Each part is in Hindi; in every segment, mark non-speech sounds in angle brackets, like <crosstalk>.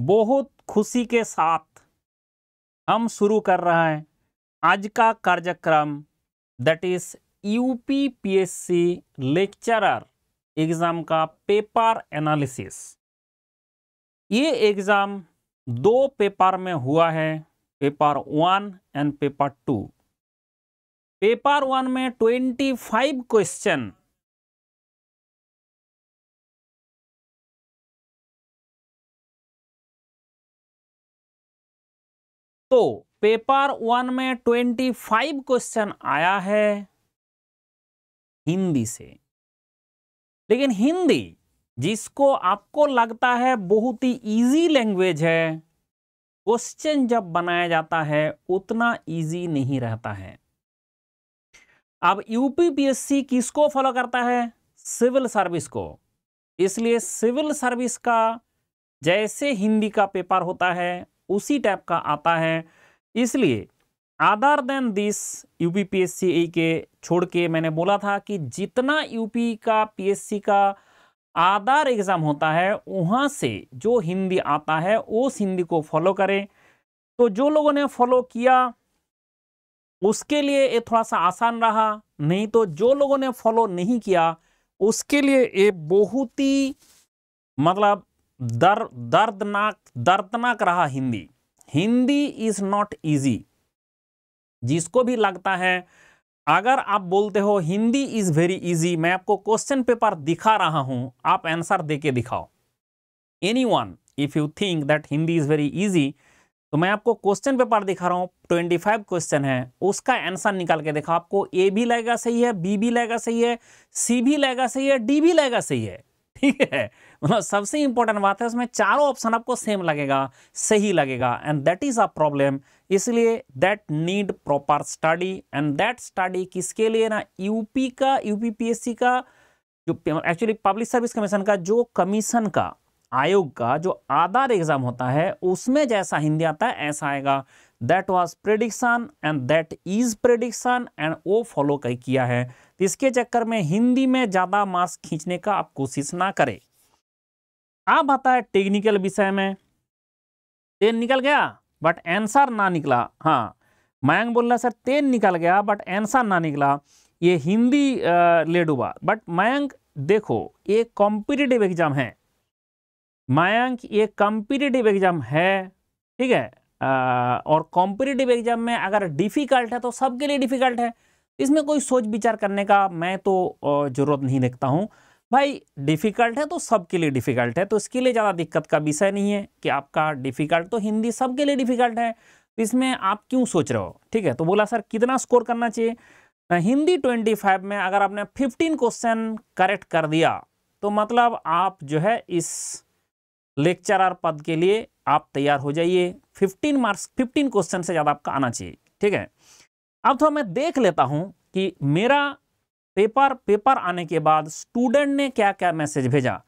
बहुत खुशी के साथ हम शुरू कर रहे हैं आज का कार्यक्रम that is S C lecturer exam का पेपर एनालिसिस ये एग्ज़ाम दो पेपर में हुआ है paper one and paper two paper one में ट्वेंटी फाइव क्वेश्चन तो पेपर वन में ट्वेंटी फाइव क्वेश्चन आया है हिंदी से लेकिन हिंदी जिसको आपको लगता है बहुत ही इजी लैंग्वेज है क्वेश्चन जब बनाया जाता है उतना इजी नहीं रहता है अब यूपीपीएससी किसको फॉलो करता है सिविल सर्विस को इसलिए सिविल सर्विस का जैसे हिंदी का पेपर होता है उसी टाइप का आता है इसलिए other than this U P P S C के छोड़ के मैंने बोला था कि जितना यूपी का पीएससी का आधार एग्ज़ाम होता है वहाँ से जो हिंदी आता है उस हिंदी को फॉलो करें तो जो लोगों ने फॉलो किया उसके लिए ये थोड़ा सा आसान रहा नहीं तो जो लोगों ने फॉलो नहीं किया उसके लिए ये बहुत ही मतलब दर दर्दनाक दर्दनाक रहा Hindi Hindi is not easy जिसको भी लगता है अगर आप बोलते हो हिंदी इज वेरी इजी मैं आपको क्वेश्चन पेपर दिखा रहा हूं आप आंसर दे के दिखाओ any one if you think that Hindi is very easy तो मैं आपको क्वेश्चन पेपर दिखा रहा हूं ट्वेंटी फाइव क्वेश्चन है उसका आंसर निकाल के देखा आपको ए भी लगेगा सही है बी भी लगेगा सही है सी भी लगेगा सही है डी भी लगेगा सही है ठीक है मतलब सबसे इंपॉर्टेंट बात है उसमें चारों ऑप्शन आपको सेम लगेगा सही लगेगा and that is a problem इसलिए that need proper study and that study किसके लिए ना यूपी का यूपीपीएससी का जो एक्चुअली पब्लिक सर्विस कमीशन का जो कमीशन का आयोग का जो आधार एग्जाम होता है उसमें जैसा हिंदी आता है ऐसा आएगा that was prediction and that is prediction एंड वो फॉलो कहीं किया है तो इसके चक्कर में हिंदी में ज़्यादा मार्क्स खींचने का आप कोशिश ना करें अब आता है टेक्निकल विषय में तेन निकल गया बट आंसर ना निकला हाँ मयंक बोल रहा सर तेन निकल गया बट आंसर ना निकला ये हिंदी लेड हुआ बट मयंक देखो ये कॉम्पिटेटिव एग्जाम है मयंक ये कॉम्पिटेटिव एग्जाम है ठीक है और कॉम्पिटिटिव एग्जाम में अगर डिफ़िकल्ट है तो सबके लिए डिफ़िकल्ट है इसमें कोई सोच विचार करने का मैं तो ज़रूरत नहीं देखता हूँ भाई डिफ़िकल्ट है तो सबके लिए डिफ़िकल्ट है तो इसके लिए ज़्यादा दिक्कत का विषय नहीं है कि आपका डिफ़िकल्ट तो हिंदी सबके लिए डिफ़िकल्ट है तो इसमें आप क्यों सोच रहे हो ठीक है तो बोला सर कितना स्कोर करना चाहिए हिंदी ट्वेंटी फाइव में अगर आपने फिफ्टीन क्वेश्चन करेक्ट कर दिया तो मतलब आप जो है इस लेक्चरर पद के लिए आप तैयार हो जाइए 15 मार्क्स 15 क्वेश्चन से ज़्यादा आपका आना चाहिए ठीक है अब थोड़ा तो मैं देख लेता हूँ कि मेरा पेपर पेपर आने के बाद स्टूडेंट ने क्या क्या मैसेज भेजा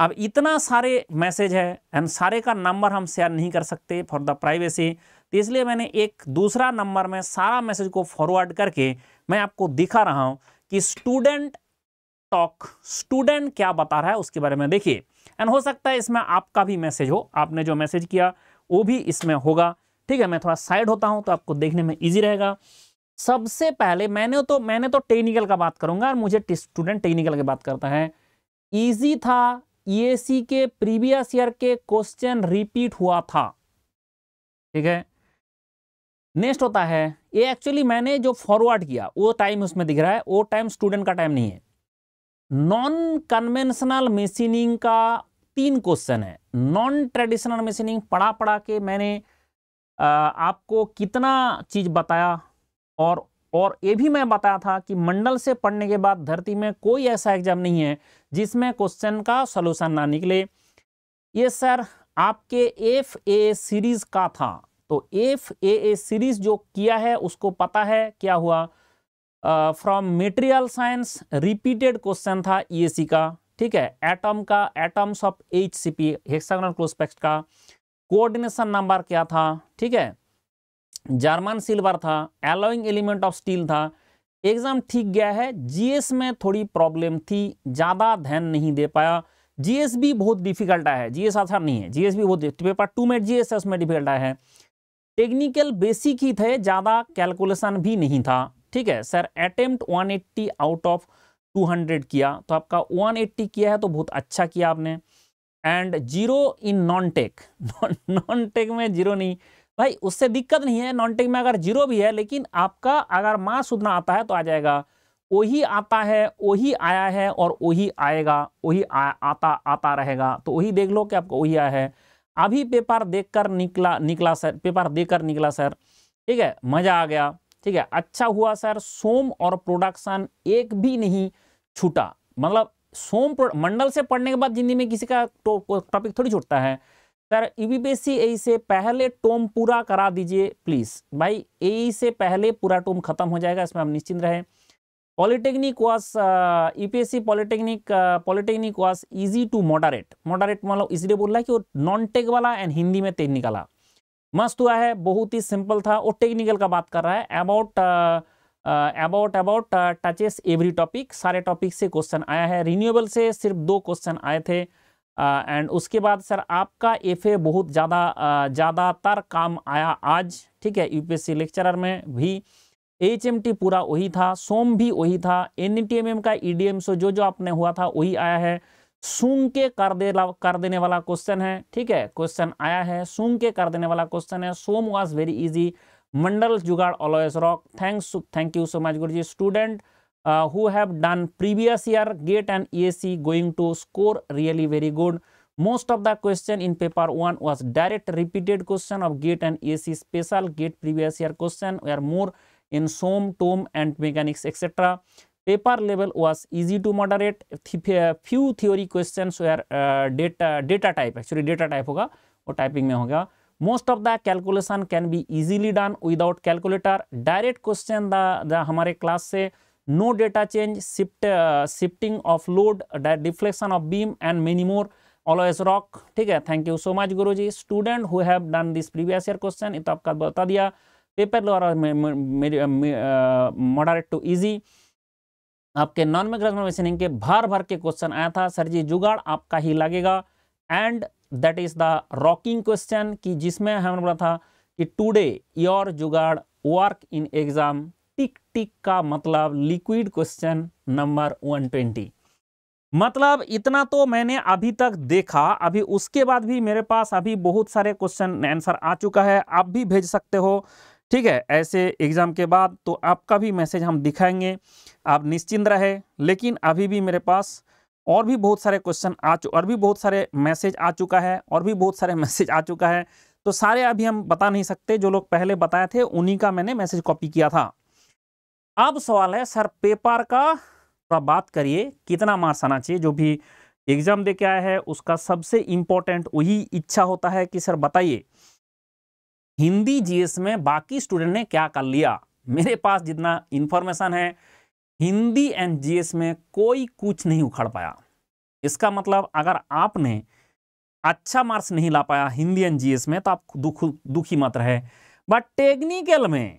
अब इतना सारे मैसेज है एंड सारे का नंबर हम शेयर नहीं कर सकते फॉर द प्राइवेसी तो इसलिए मैंने एक दूसरा नंबर में सारा मैसेज को फॉरवर्ड करके मैं आपको दिखा रहा हूँ कि स्टूडेंट टॉक स्टूडेंट क्या बता रहा है उसके बारे में देखिए एंड हो सकता है इसमें आपका भी मैसेज हो आपने जो मैसेज किया वो भी इसमें होगा ठीक है मैं थोड़ा साइड होता हूँ तो आपको देखने में ईजी रहेगा सबसे पहले मैंने तो मैंने तो टेक्निकल का बात करूंगा और मुझे स्टूडेंट टेक्निकल की बात करता है ईजी था ईएसी के प्रीवियस ईयर के क्वेश्चन रिपीट हुआ था ठीक है नेक्स्ट होता है ये एक्चुअली मैंने जो फॉरवर्ड किया वो टाइम उसमें दिख रहा है वो टाइम स्टूडेंट का टाइम नहीं है नॉन कन्वेंशनल मशीनिंग का तीन क्वेश्चन है नॉन ट्रेडिशनल मशीनिंग पढ़ा पढ़ा के मैंने आपको कितना चीज़ बताया और और ये भी मैं बताया था कि मंडल से पढ़ने के बाद धरती में कोई ऐसा एग्जाम नहीं है जिसमें क्वेश्चन का सलूशन ना निकले ये सर आपके एफ ए सीरीज का था तो एफ ए ए सीरीज जो किया है उसको पता है क्या हुआ from material science repeated question था ई e का ठीक है एटम का atoms of H C P hexagonal close packed का कोऑर्डिनेशन नंबर क्या था ठीक है जर्मन सिल्वर था एलोइंग एलिमेंट ऑफ स्टील था एग्जाम ठीक गया है जीएस में थोड़ी प्रॉब्लम थी ज़्यादा ध्यान नहीं दे पाया जीएस भी बहुत डिफिकल्ट आया है जीएस आसान नहीं है जीएस भी बहुत पेपर टू में जीएस है उसमें डिफिकल्ट आया है टेक्निकल बेसिक ही थे ज़्यादा कैलकुलेशन भी नहीं था ठीक है सर अटेम्प्ट 180 आउट ऑफ 200 किया तो आपका 180 किया है तो बहुत अच्छा किया आपने and zero in non tech <laughs> non tech में जीरो नहीं भाई उससे दिक्कत नहीं है नॉन टेक में अगर जीरो भी है लेकिन आपका अगर मास उतना आता है तो आ जाएगा वही आता है वही आया है और वही आएगा वही आता आता रहेगा तो वही देख लो कि आपको वही आया है अभी पेपर देखकर निकला निकला सर पेपर देकर निकला सर ठीक है मज़ा आ गया ठीक है अच्छा हुआ सर सोम और प्रोडक्शन एक भी नहीं छूटा मतलब सोम मंडल से पढ़ने के बाद जिंदगी में किसी का टॉपिक तो थोड़ी छूटता है सर यूबीपीएससी e ए से पहले टोम पूरा करा दीजिए प्लीज़ भाई ए से पहले पूरा टोम खत्म हो जाएगा इसमें हम निश्चिंत रहें polytechnic as UPSC polytechnic polytechnic was easy to moderate moderate मतलब इसलिए बोल रहा है कि वो नॉन टेक वाला एंड हिंदी में तेज निकाला मस्त हुआ है बहुत ही सिंपल था और टेक्निकल का बात कर रहा है about about about touches every topic सारे टॉपिक से क्वेश्चन आया है रिन्यूएबल से सिर्फ दो क्वेश्चन आए थे एंड uh, उसके बाद सर आपका एफ बहुत ज़्यादा uh, ज़्यादातर काम आया आज ठीक है यूपीएससी लेक्चरर में भी एच पूरा वही था सोम भी वही था एन का ई e सो जो जो आपने हुआ था वही आया है सूंग के कर दे कर देने वाला क्वेश्चन है ठीक है क्वेश्चन आया है सूंग के कर देने वाला क्वेश्चन है some was very easy Mandal Jugaad always rock. Thanks, thank you so much Guruji. Student uh, who have done previous year GATE and ESC going to score really very good. Most of the question in paper 1 was direct repeated question of GATE and ESC special GATE previous year question were more in some tome and mechanics etc. Paper level was easy to moderate. Few theory questions were uh, data data type actually data type होगा और typing में होगा. Most of the calculation can be easily done without calculator direct question the हमारे क्लास से no data change shift shifting of load deflection of beam and many more rock ठीक है थैंक यू सो मच गुरु जी student who have done this previous year question ये तो आपका बता दिया पेपर द्वारा मॉडरेट टू इजी आपके नॉन माइग्रेशन मशीनिंग के भर भर के क्वेश्चन आया था सर जी जुगाड़ आपका ही लगेगा and that is the rocking question कि जिसमें हमने बोला था कि टुडे योर जुगाड़ work in exam tick tick का मतलब लिक्विड क्वेश्चन नंबर 120 मतलब इतना तो मैंने अभी तक देखा अभी उसके बाद भी मेरे पास अभी बहुत सारे क्वेश्चन आंसर आ चुका है आप भी भेज सकते हो ठीक है ऐसे एग्ज़ाम के बाद तो आपका भी मैसेज हम दिखाएंगे आप निश्चिंत रहे लेकिन अभी भी मेरे पास और भी बहुत सारे क्वेश्चन आ चु और भी बहुत सारे मैसेज आ चुका है और भी बहुत सारे मैसेज <laughs> आ चुका है तो सारे अभी हम बता नहीं सकते जो लोग पहले बताए थे उन्हीं का मैंने मैसेज कॉपी किया था अब सवाल है सर पेपर का थोड़ा बात करिए कितना मार्क्स आना चाहिए जो भी एग्जाम दे के आया है उसका सबसे इम्पोर्टेंट वही इच्छा होता है कि सर बताइए हिंदी जीएस में बाकी स्टूडेंट ने क्या कर लिया मेरे पास जितना इंफॉर्मेशन है हिंदी एंड जीएस में कोई कुछ नहीं उखड़ पाया इसका मतलब अगर आपने अच्छा मार्क्स नहीं ला पाया हिंदी एंड जीएस में तो आप दुख दुखी मत रहे बट टेक्निकल में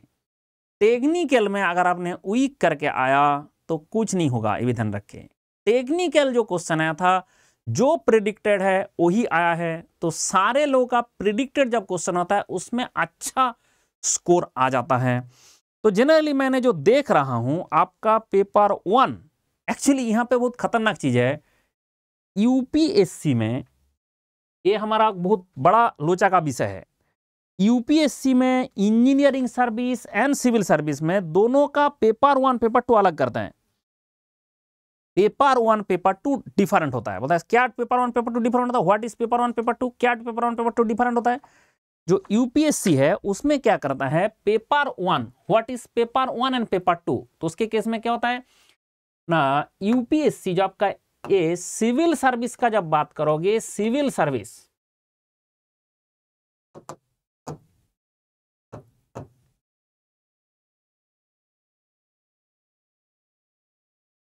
टेक्निकल में अगर आपने वीक करके आया तो कुछ नहीं होगा ये भी ध्यान रखें टेक्निकल जो क्वेश्चन आया था जो प्रिडिक्टेड है वही आया है तो सारे लोगों का प्रिडिक्टेड जब क्वेश्चन होता है उसमें अच्छा स्कोर आ जाता है तो जनरली मैंने जो देख रहा हूं आपका पेपर वन एक्चुअली यहां पे बहुत खतरनाक चीज़ है यूपीएससी में ये हमारा बहुत बड़ा लोचा का विषय है यूपीएससी में engineering service and civil service में दोनों का पेपर वन पेपर टू अलग करते हैं paper one paper two different होता है बताया क्या paper one paper two different होता है what is paper one paper two क्या paper one paper two different होता है जो यूपीएससी है उसमें क्या करता है paper one what is paper one and paper two तो उसके केस में क्या होता है ना यूपीएससी जो आपका ये सिविल सर्विस का जब बात करोगे सिविल सर्विस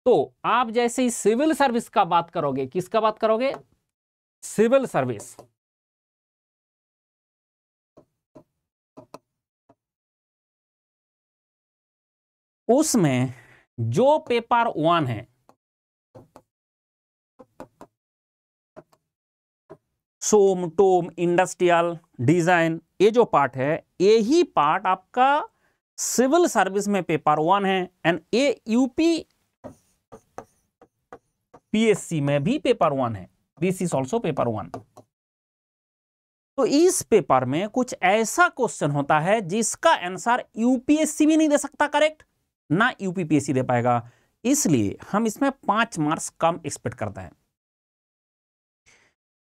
तो आप जैसे ही सिविल सर्विस का बात करोगे किसका बात करोगे सिविल सर्विस उसमें जो पेपर वन है सोम टोम इंडस्ट्रियल डिजाइन ये जो पार्ट है यही पार्ट आपका सिविल सर्विस में पेपर वन है एंड ए यूपी पीएससी में भी पेपर वन है this is also paper one तो इस पेपर में कुछ ऐसा क्वेश्चन होता है जिसका आंसर यूपीएससी भी नहीं दे सकता करेक्ट ना यूपीपीएससी दे पाएगा इसलिए हम इसमें पांच मार्क्स कम एक्सपेक्ट करते हैं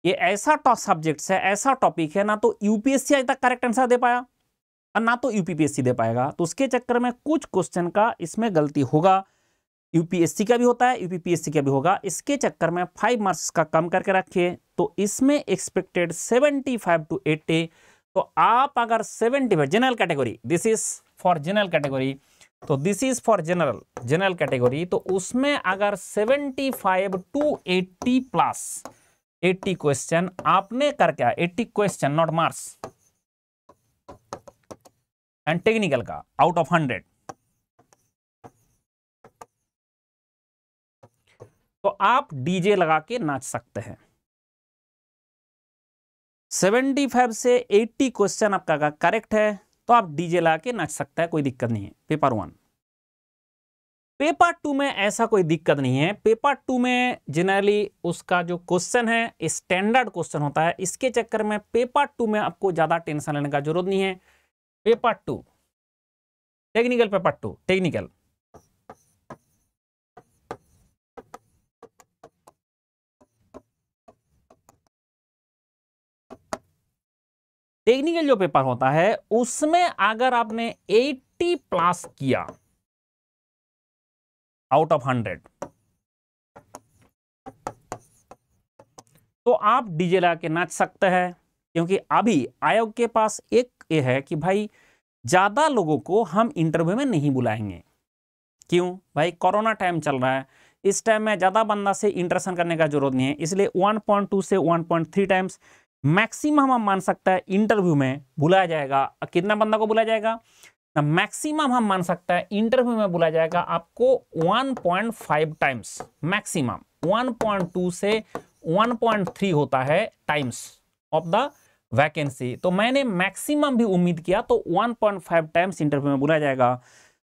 ये ऐसा टॉप सब्जेक्ट है ऐसा टॉपिक है ना तो यूपीएससी आज तक करेक्ट आंसर दे पाया और ना तो यूपीपीएससी दे पाएगा तो उसके चक्कर में कुछ क्वेश्चन का इसमें गलती होगा यूपीएससी का भी होता है यूपीपीएससी का भी होगा इसके चक्कर में फाइव मार्क्स का कम करके रखिए तो इसमें expected seventy five to eighty तो आप अगर seventy five general category this is for general category तो this is for general general category तो उसमें अगर 75 टू 80 प्लस 80 क्वेश्चन आपने करके 80 question not marks and technical का आउट ऑफ हंड्रेड तो आप डीजे लगा के नाच सकते हैं 75 से 80 क्वेश्चन आपका करेक्ट है तो आप डीजे ला के नाच सकता है कोई दिक्कत नहीं है पेपर वन पेपर टू में ऐसा कोई दिक्कत नहीं है पेपर टू में जनरली उसका जो क्वेश्चन है स्टैंडर्ड क्वेश्चन होता है इसके चक्कर में पेपर टू में आपको ज़्यादा टेंशन लेने का जरूरत नहीं है paper two technical paper two technical technical जो पेपर होता है उसमें अगर आपने 80 प्लस किया आउट ऑफ 100 तो आप डीजे लगा के नाच सकते हैं क्योंकि अभी आयोग के पास एक ये है कि भाई ज़्यादा लोगों को हम इंटरव्यू में नहीं बुलाएंगे क्यों भाई कोरोना टाइम चल रहा है इस टाइम में ज़्यादा बंदा से इंटरेक्शन करने का जरूरत नहीं है इसलिए 1.2 से 1.3 टाइम्स मैक्सिमम हम मान सकते हैं इंटरव्यू में बुलाया जाएगा कितना बंदा को बुलाया जाएगा मैक्सिमम हम मान सकते हैं इंटरव्यू में बुलाया जाएगा आपको 1.5 टाइम्स मैक्सिमम 1.2 से 1.3 होता है टाइम्स ऑफ द वैकेंसी तो मैंने मैक्सिमम भी उम्मीद किया तो 1.5 टाइम्स इंटरव्यू में बुलाया जाएगा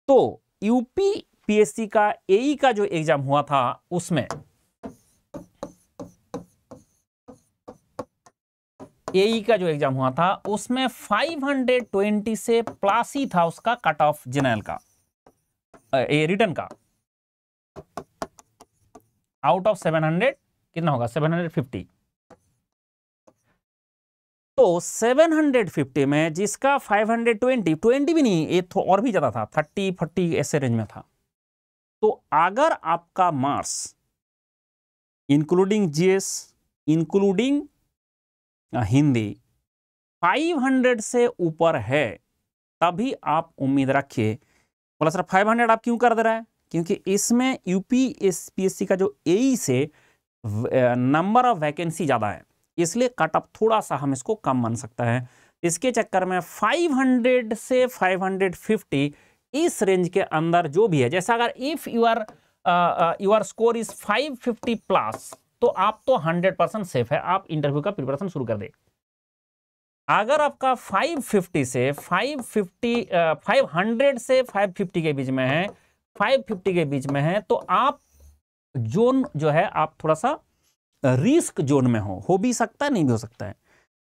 तो यूपी पीएससी का एई e का जो एग्जाम हुआ था उसमें ए e का जो एग्जाम हुआ था उसमें 520 से प्लस ही था उसका कट ऑफ जनरल का ए रिटर्न e का आउट ऑफ 700 कितना होगा 750 तो 750 में जिसका 520 20 भी नहीं ये और भी ज़्यादा था 30 40 ऐसे रेंज में था तो अगर आपका marks including GS including Hindi 500 से ऊपर है तभी आप उम्मीद रखिए बोला सर 500 आप क्यों कर दे रहा है क्योंकि इसमें UP S P S C का जो ए से नंबर ऑफ वैकेंसी ज़्यादा है इसलिए कट ऑफ थोड़ा सा हम इसको कम मान सकता है इसके चक्कर में 500 से 550 इस रेंज के अंदर जो भी है जैसा अगर if your score is 550 plus तो आप तो हंड्रेड परसेंट सेफ है आप इंटरव्यू का प्रिपरेशन शुरू कर दे अगर आपका 550 से 550 500 से 550 के बीच में है 550 के बीच में है तो आप जोन जो है आप थोड़ा सा रिस्क जोन में हो हो भी सकता है नहीं भी हो सकता है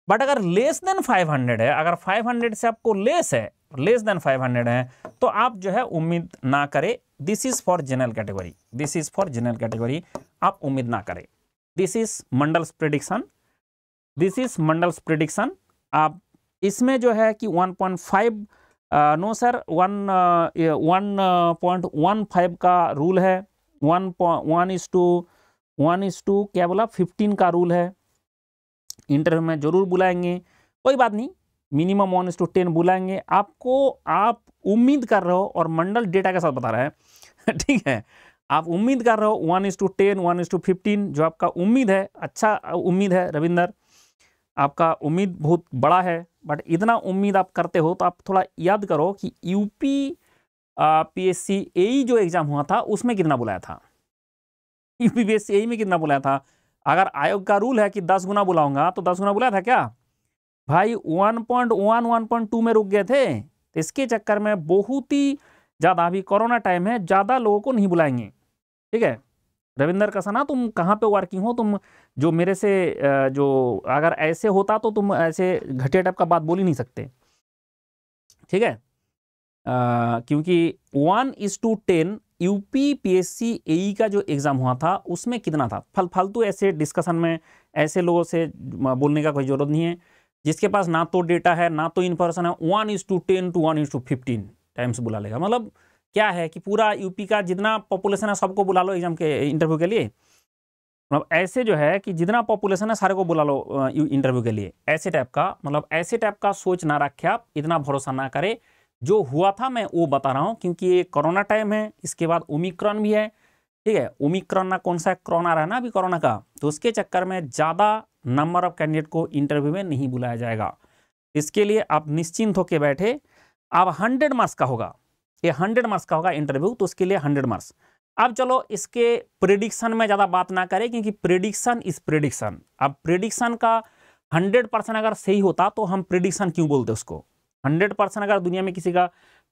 बट अगर लेस देन 500 है अगर 500 से आपको लेस है लेस देन 500 है तो आप जो है उम्मीद ना करें this is for general category this is for general category आप उम्मीद ना करें this is Mandal's prediction this is Mandal's prediction आप इसमें जो है कि 1.5 point no sir one one point one five का रूल है one one is to one is to क्या बोला फिफ्टीन का रूल है इंटरव्यू में ज़रूर बुलाएंगे कोई बात नहीं minimum one is to ten बुलाएंगे आपको आप उम्मीद कर रहे हो और मंडल डेटा के साथ बता रहा है <laughs> ठीक है आप उम्मीद कर रहे हो one is to ten one is to fifteen जो आपका उम्मीद है अच्छा उम्मीद है रविंदर आपका उम्मीद बहुत बड़ा है बट इतना उम्मीद आप करते हो तो आप थोड़ा याद करो कि यूपी पीएससी ए जो एग्ज़ाम हुआ था उसमें कितना बुलाया था यूपी पीएससी ए में कितना बुलाया था अगर आयोग का रूल है कि दस गुना बुलाऊंगा तो दस गुना बुलाया था क्या भाई one point one one point two में रुक गए थे तो इसके चक्कर में बहुत ही ज़्यादा अभी कोरोना टाइम है ज़्यादा लोगों को नहीं बुलाएंगे ठीक है रविंदर कसना तुम कहाँ पे वर्किंग हो तुम जो मेरे से जो अगर ऐसे होता तो तुम ऐसे घटिया टाइप का बात बोल ही नहीं सकते ठीक है क्योंकि one is to ten U P P S C a का जो एग्ज़ाम हुआ था उसमें कितना था फल फालतू ऐसे डिस्कशन में ऐसे लोगों से बोलने का कोई ज़रूरत नहीं है जिसके पास ना तो डेटा है ना तो इन्फॉर्मेशन है one is to ten to one is to fifteen times बुला लेगा मतलब क्या है कि पूरा यूपी का जितना पॉपुलेशन है सबको बुला लो एग्जाम के इंटरव्यू के लिए मतलब ऐसे जो है कि जितना पॉपुलेशन है सारे को बुला लो इंटरव्यू के लिए ऐसे टाइप का मतलब ऐसे टाइप का सोच ना रखे आप इतना भरोसा ना करें जो हुआ था मैं वो बता रहा हूँ क्योंकि ये कोरोना टाइम है इसके बाद ओमिक्रॉन भी है ठीक है ओमिक्रॉन ना कौन सा कोरोना रहा है ना अभी कोरोना का तो उसके चक्कर में ज़्यादा नंबर ऑफ कैंडिडेट को इंटरव्यू में नहीं बुलाया जाएगा इसके लिए आप निश्चिंत होकर बैठे आप हंड्रेड मार्क्स का होगा ये हंड्रेड मार्क्स का होगा इंटरव्यू तो उसके लिए हंड्रेड मार्क्स अब चलो इसके प्रिडिक्शन में ज़्यादा बात ना करें क्योंकि प्रिडिक्शन इज प्रिडिक्शन अब प्रिडिक्शन का हंड्रेड परसेंट अगर सही होता तो हम प्रिडिक्शन क्यों बोलते उसको हंड्रेड परसेंट अगर दुनिया में किसी का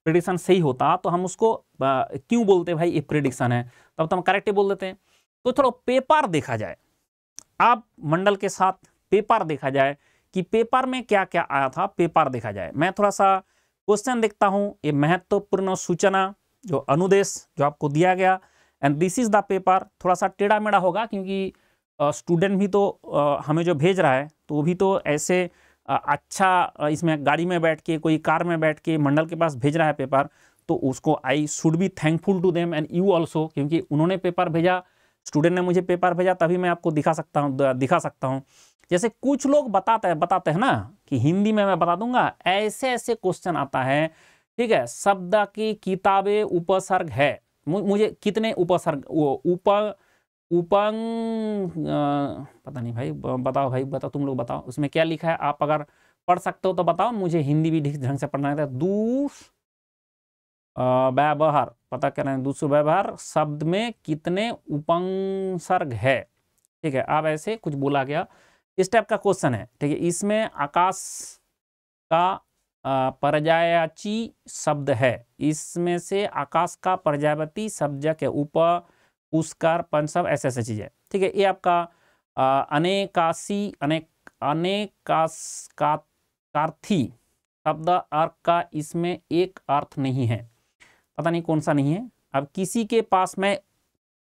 प्रिडिक्शन सही होता तो हम उसको क्यों बोलते भाई ये प्रिडिक्शन है तब तो हम करेक्ट ही बोल देते हैं तो चलो पेपर देखा जाए आप मंडल के साथ पेपर देखा जाए कि पेपर में क्या क्या आया था पेपर देखा जाए मैं थोड़ा सा क्वेश्चन देखता हूँ ये महत्वपूर्ण सूचना जो अनुदेश जो आपको दिया गया and this is the paper थोड़ा सा टेढ़ा मेढ़ा होगा क्योंकि स्टूडेंट भी तो हमें जो भेज रहा है तो वो भी तो ऐसे अच्छा इसमें गाड़ी में बैठ के कोई कार में बैठ के मंडल के पास भेज रहा है पेपर तो उसको I should be thankful to them and you also क्योंकि उन्होंने पेपर भेजा स्टूडेंट ने मुझे पेपर भेजा तभी मैं आपको दिखा सकता हूँ दिखा सकता हूँ जैसे कुछ लोग बताते हैं बताते हैं ना कि हिंदी में मैं बता दूंगा ऐसे ऐसे क्वेश्चन आता है ठीक है शब्द की किताबें उपसर्ग है मुझे कितने उपसर्ग उप उपंग पता नहीं भाई बताओ भाई बताओ तुम लोग बताओ उसमें क्या लिखा है आप अगर पढ़ सकते हो तो बताओ मुझे हिंदी भी ढंग से पढ़ना है दूस व्यवहार पता करें दूसरे व्यवहार शब्द में कितने उपसर्ग है ठीक है अब ऐसे कुछ बोला गया इस टाइप का क्वेश्चन है ठीक है इसमें आकाश का परजायाची शब्द है इसमें से आकाश का परजावती शब्द के ऊपर पुष्कर पंचम ऐसे ऐसे चीज़ें ठीक है ये आपका अनेकाशी अनेक अनेकाश का शब्द अर्थ का इसमें एक अर्थ नहीं है पता नहीं कौन सा नहीं है अब किसी के पास मैं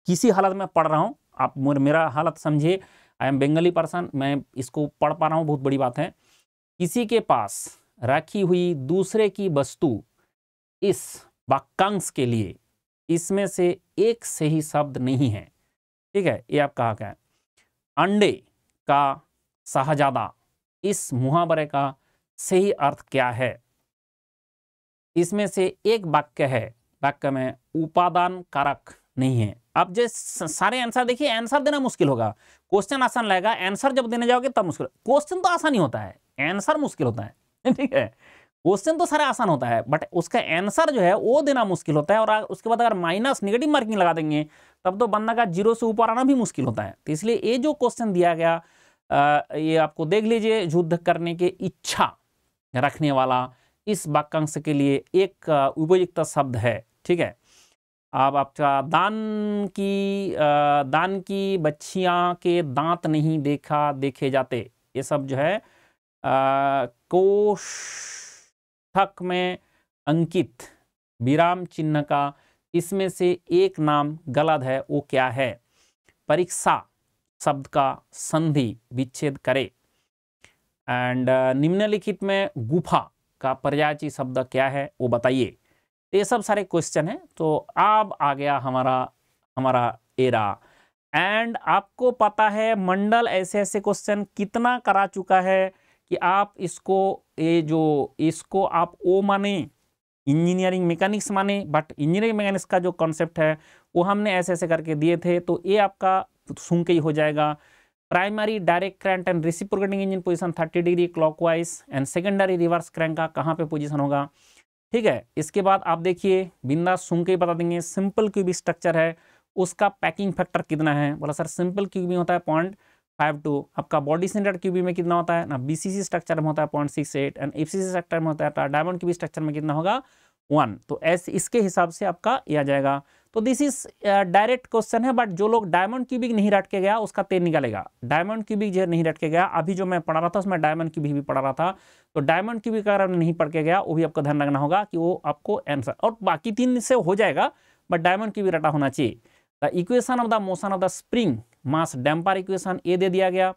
किसी हालत में पढ़ रहा हूँ आप मेरा हालत समझिए आई एम बेंगली पर्सन मैं इसको पढ़ पा रहा हूँ बहुत बड़ी बात है किसी के पास रखी हुई दूसरे की वस्तु इस वाक्यांश के लिए इसमें से एक से ही शब्द नहीं है ठीक है ये आपका हक है अंडे का शाहजादा इस मुहावरे का सही अर्थ क्या है इसमें से एक वाक्य है वाक्य में उपादान कारक नहीं है अब जो सारे आंसर देखिए आंसर देना मुश्किल होगा क्वेश्चन आसान लगेगा आंसर जब देने जाओगे तब मुश्किल क्वेश्चन तो आसान ही होता है आंसर मुश्किल होता है <laughs> ठीक है क्वेश्चन तो सारा आसान होता है बट उसका आंसर जो है वो देना मुश्किल होता है और उसके बाद अगर माइनस निगेटिव मार्किंग लगा देंगे तब तो बंदा का जीरो से ऊपर आना भी मुश्किल होता है तो इसलिए ये जो क्वेश्चन दिया गया आ, ये आपको देख लीजिए युद्ध करने की इच्छा रखने वाला इस वाक्यांश के लिए एक उपयुक्त शब्द है ठीक है अब आपका दान की दान की बच्चियाँ के दांत नहीं देखा देखे जाते ये सब जो है कोष्ठक में अंकित विराम चिन्ह का इसमें से एक नाम गलत है वो क्या है परीक्षा शब्द का संधि विच्छेद करे एंड निम्नलिखित में गुफा का पर्याची शब्द क्या है वो बताइए तो ये सब सारे क्वेश्चन हैं तो अब आ गया हमारा हमारा एरा एंड आपको पता है मंडल ऐसे ऐसे क्वेश्चन कितना करा चुका है कि आप इसको ये जो इसको आप ओ माने इंजीनियरिंग मैकेनिक्स माने बट इंजीनियरिंग मैकेनिक्स का जो कॉन्सेप्ट है वो हमने ऐसे ऐसे करके दिए थे तो ये आपका सुन के ही हो जाएगा primary direct crank and reciprocating engine position 30 degree clockwise and secondary reverse crank का कहाँ पे पोजीशन होगा ठीक है इसके बाद आप देखिए बिंदा सुन के बता देंगे सिंपल क्यूबी स्ट्रक्चर है उसका पैकिंग फैक्टर कितना है बोला सर सिंपल क्यूबी होता है पॉइंट फाइव टू आपका बॉडी सेंटर क्यूबी में कितना होता है ना बीसीसी स्ट्रक्चर में होता है point six eight and C structure में होता है डायमंड क्यूबी स्ट्रक्चर में कितना होगा वन तो ऐसे इसके हिसाब से आपका यह आ जाएगा तो दिस इज डायरेक्ट क्वेश्चन है बट जो लोग डायमंड क्यूबिक नहीं रट के गया उसका तेल निकलेगा डायमंड क्यूबिक जो नहीं रट के गया अभी जो मैं पढ़ा रहा था उसमें डायमंड क्यूबिक भी पढ़ा रहा था तो डायमंड क्यूबिक अगर नहीं पढ़ के गया वो भी आपको ध्यान रखना होगा कि वो आपको आंसर और बाकी तीन से हो जाएगा बट डायमंड क्यूबिक रटा होना चाहिए the equation of the motion of the spring mass damper equation a दे दिया गया